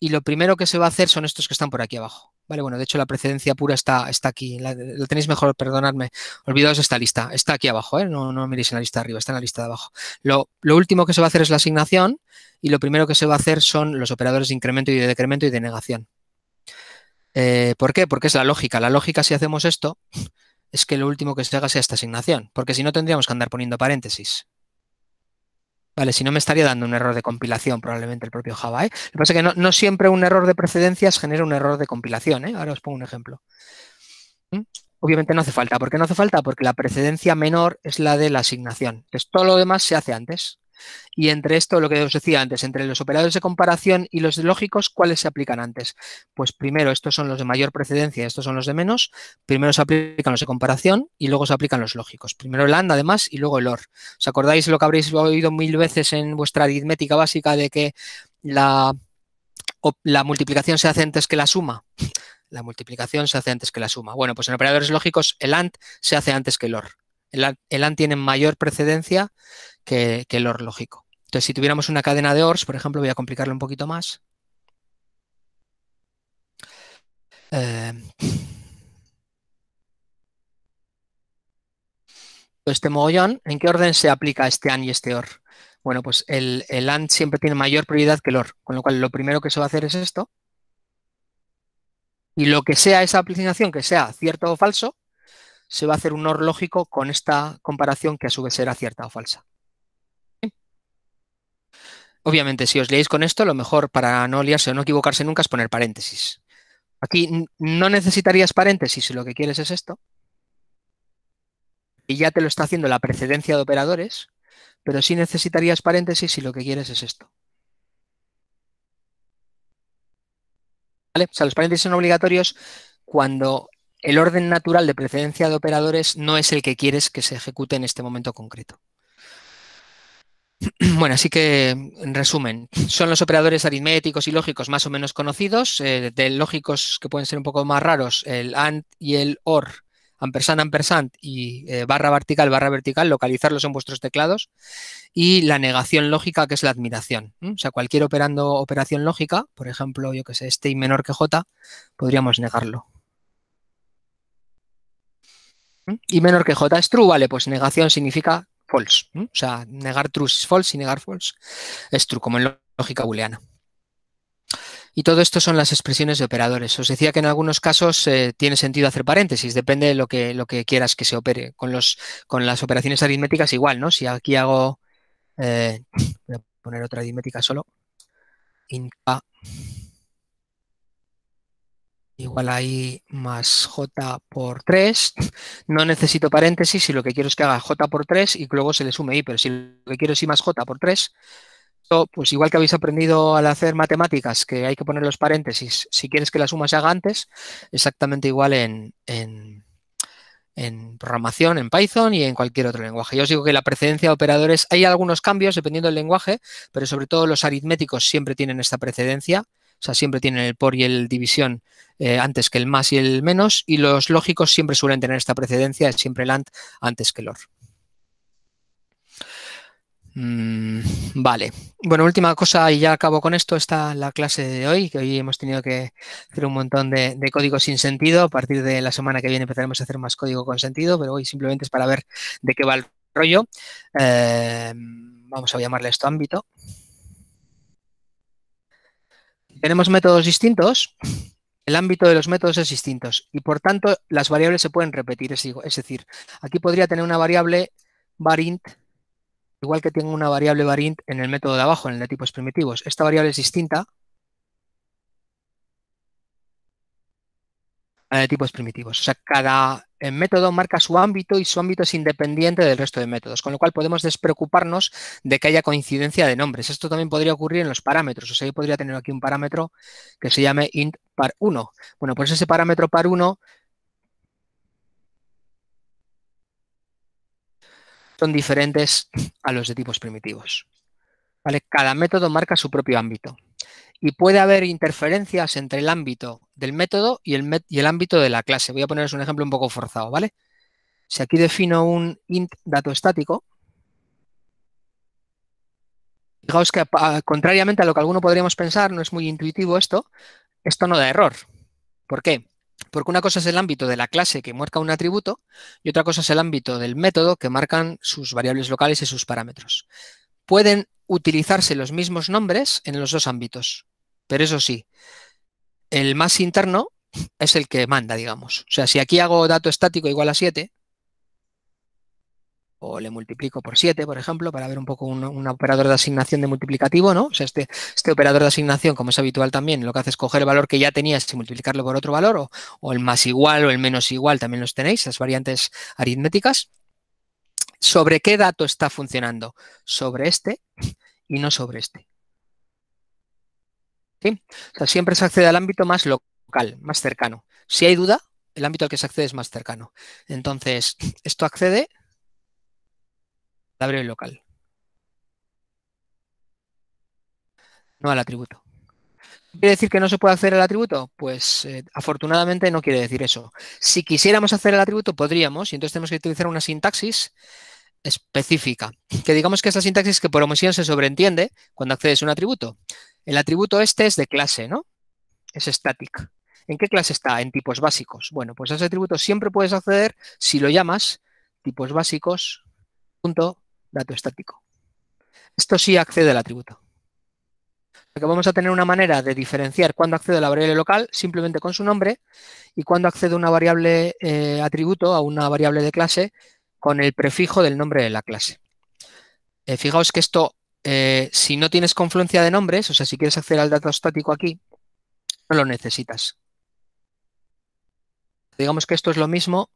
y lo primero que se va a hacer son estos que están por aquí abajo. Vale, bueno, de hecho la precedencia pura está, está aquí, la, tenéis mejor, perdonadme, olvidaos esta lista, está aquí abajo, ¿eh? no, miréis en la lista de arriba, está en la lista de abajo. Lo, último que se va a hacer es la asignación y lo primero que se va a hacer son los operadores de incremento y de decremento y de negación. Eh, ¿Por qué? Porque es la lógica. La lógica si hacemos esto es que lo último que se haga sea esta asignación, porque si no tendríamos que andar poniendo paréntesis. Vale, si no me estaría dando un error de compilación probablemente el propio Java. ¿eh? Lo que pasa es que no, siempre un error de precedencias genera un error de compilación. ¿eh? Ahora os pongo un ejemplo. ¿Mm? Obviamente no hace falta. ¿Por qué no hace falta? Porque la precedencia menor es la de la asignación. Entonces todo lo demás se hace antes. Y entre esto, lo que os decía antes, entre los operadores de comparación y los lógicos, ¿cuáles se aplican antes? Pues primero, estos son los de mayor precedencia, estos son los de menos. Primero se aplican los de comparación y luego se aplican los lógicos. Primero el AND, además, y luego el OR. ¿Os acordáis lo que habréis oído mil veces en vuestra aritmética básica de que la, la multiplicación se hace antes que la suma? La multiplicación se hace antes que la suma. Bueno, pues en operadores lógicos el AND se hace antes que el OR. el AND tiene mayor precedencia que, el OR lógico. Entonces, si tuviéramos una cadena de ORs, por ejemplo, voy a complicarlo un poquito más. Eh, pues este mogollón, ¿en qué orden se aplica este AND y este OR? Bueno, pues el, el AND siempre tiene mayor prioridad que el OR, con lo cual lo primero que se va a hacer es esto. Y lo que sea esa aplicación, que sea cierto o falso, se va a hacer un OR lógico con esta comparación que a su vez será cierta o falsa. Obviamente, si os leéis con esto, lo mejor para no liarse o no equivocarse nunca es poner paréntesis. Aquí no necesitarías paréntesis si lo que quieres es esto. Y ya te lo está haciendo la precedencia de operadores, pero sí necesitarías paréntesis si lo que quieres es esto. ¿Vale? O sea, los paréntesis son obligatorios cuando el orden natural de precedencia de operadores no es el que quieres que se ejecute en este momento concreto. Bueno, así que en resumen, son los operadores aritméticos y lógicos más o menos conocidos, eh, de lógicos que pueden ser un poco más raros, el AND y el OR, ampersand, ampersand y eh, barra vertical, barra vertical, localizarlos en vuestros teclados, y la negación lógica que es la admiración. O sea, cualquier operando operación lógica, por ejemplo, yo que sé, este y menor que J, podríamos negarlo. Y menor que J es true, vale, pues negación significa false. O sea, negar true es false y negar false es true, como en lógica booleana. Y todo esto son las expresiones de operadores. Os decía que en algunos casos eh, tiene sentido hacer paréntesis, depende de lo que, lo que quieras que se opere. Con, los, con las operaciones aritméticas igual, ¿no? Si aquí hago, eh, voy a poner otra aritmética solo, igual ahí más j por 3. No necesito paréntesis si lo que quiero es que haga j por 3 y luego se le sume i, pero si lo que quiero es i más j por 3, pues igual que habéis aprendido al hacer matemáticas, que hay que poner los paréntesis, si quieres que la suma se haga antes, exactamente igual en, en, en programación, en Python y en cualquier otro lenguaje. Yo os digo que la precedencia de operadores, hay algunos cambios dependiendo del lenguaje, pero sobre todo los aritméticos siempre tienen esta precedencia o sea, siempre tienen el por y el división eh, antes que el más y el menos. Y los lógicos siempre suelen tener esta precedencia, es siempre el antes que el or. Mm, vale. Bueno, última cosa y ya acabo con esto. Está la clase de hoy, que hoy hemos tenido que hacer un montón de, código sin sentido. A partir de la semana que viene empezaremos a hacer más código con sentido, pero hoy simplemente es para ver de qué va el rollo. Eh, vamos a llamarle esto ámbito tenemos métodos distintos, el ámbito de los métodos es distinto y por tanto las variables se pueden repetir. Es decir, aquí podría tener una variable varint, igual que tengo una variable varint en el método de abajo, en el de tipos primitivos. Esta variable es distinta, de eh, tipos primitivos. O sea, cada eh, método marca su ámbito y su ámbito es independiente del resto de métodos, con lo cual podemos despreocuparnos de que haya coincidencia de nombres. Esto también podría ocurrir en los parámetros. O sea, yo podría tener aquí un parámetro que se llame int par1. Bueno, pues ese parámetro par1 son diferentes a los de tipos primitivos. ¿Vale? Cada método marca su propio ámbito. Y puede haber interferencias entre el ámbito del método y el, ámbito de la clase. Voy a poneros un ejemplo un poco forzado, ¿vale? Si aquí defino un int dato estático, fijaos que ah, contrariamente a lo que alguno podríamos pensar, no es muy intuitivo esto, esto no da error. ¿Por qué? Porque una cosa es el ámbito de la clase que marca un atributo y otra cosa es el ámbito del método que marcan sus variables locales y sus parámetros. Pueden utilizarse los mismos nombres en los dos ámbitos, pero eso sí, el más interno es el que manda, digamos. O sea, si aquí hago dato estático igual a 7, o le multiplico por 7, por ejemplo, para ver un poco un, operador de asignación de multiplicativo, ¿no? O sea, este, este operador de asignación, como es habitual también, lo que hace es coger el valor que ya tenías y multiplicarlo por otro valor, o, o el más igual o el menos igual, también los tenéis, las variantes aritméticas. ¿Sobre qué dato está funcionando? Sobre este y no sobre este. O sea, siempre se accede al ámbito más local, más cercano. Si hay duda, el ámbito al que se accede es más cercano. Entonces, esto accede al el local, no al atributo. ¿Quiere decir que no se puede hacer el atributo? Pues eh, afortunadamente no quiere decir eso. Si quisiéramos hacer el atributo, podríamos, y entonces tenemos que utilizar una sintaxis específica. Que digamos que esa sintaxis que por omisión se sobreentiende cuando accedes a un atributo. El atributo este es de clase, ¿no? Es static. ¿En qué clase está? En tipos básicos. Bueno, pues a ese atributo siempre puedes acceder si lo llamas tipos básicos punto dato estático. Esto sí accede al atributo. vamos a tener una manera de diferenciar cuándo accede a la variable local simplemente con su nombre y cuándo accede una variable eh, atributo a una variable de clase con el prefijo del nombre de la clase. Eh, fijaos que esto eh, si no tienes confluencia de nombres, o sea, si quieres acceder al dato estático aquí, no lo necesitas. Digamos que esto es lo mismo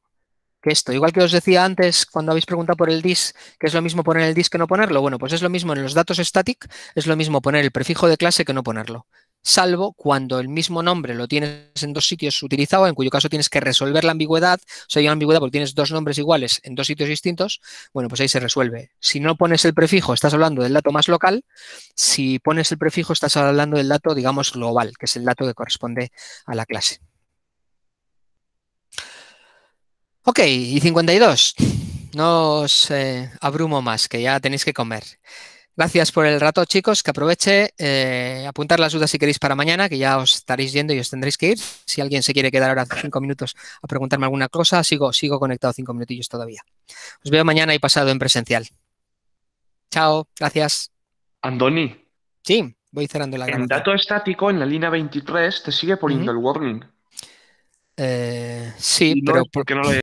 que esto. Igual que os decía antes cuando habéis preguntado por el dis, que es lo mismo poner el dis que no ponerlo. Bueno, pues es lo mismo en los datos static, es lo mismo poner el prefijo de clase que no ponerlo salvo cuando el mismo nombre lo tienes en dos sitios utilizado, en cuyo caso tienes que resolver la ambigüedad, o sea, hay una ambigüedad porque tienes dos nombres iguales en dos sitios distintos, bueno, pues ahí se resuelve. Si no pones el prefijo, estás hablando del dato más local, si pones el prefijo, estás hablando del dato, digamos, global, que es el dato que corresponde a la clase. Ok, y 52. No os eh, abrumo más, que ya tenéis que comer. Gracias por el rato, chicos. Que aproveche. Eh, apuntar las dudas si queréis para mañana, que ya os estaréis yendo y os tendréis que ir. Si alguien se quiere quedar ahora cinco minutos a preguntarme alguna cosa, sigo, sigo conectado cinco minutillos todavía. Os veo mañana y pasado en presencial. Chao, gracias. Andoni. Sí, voy cerrando la grabación. El dato estático, en la línea 23, te sigue poniendo el warning. Eh, sí, pero. no lo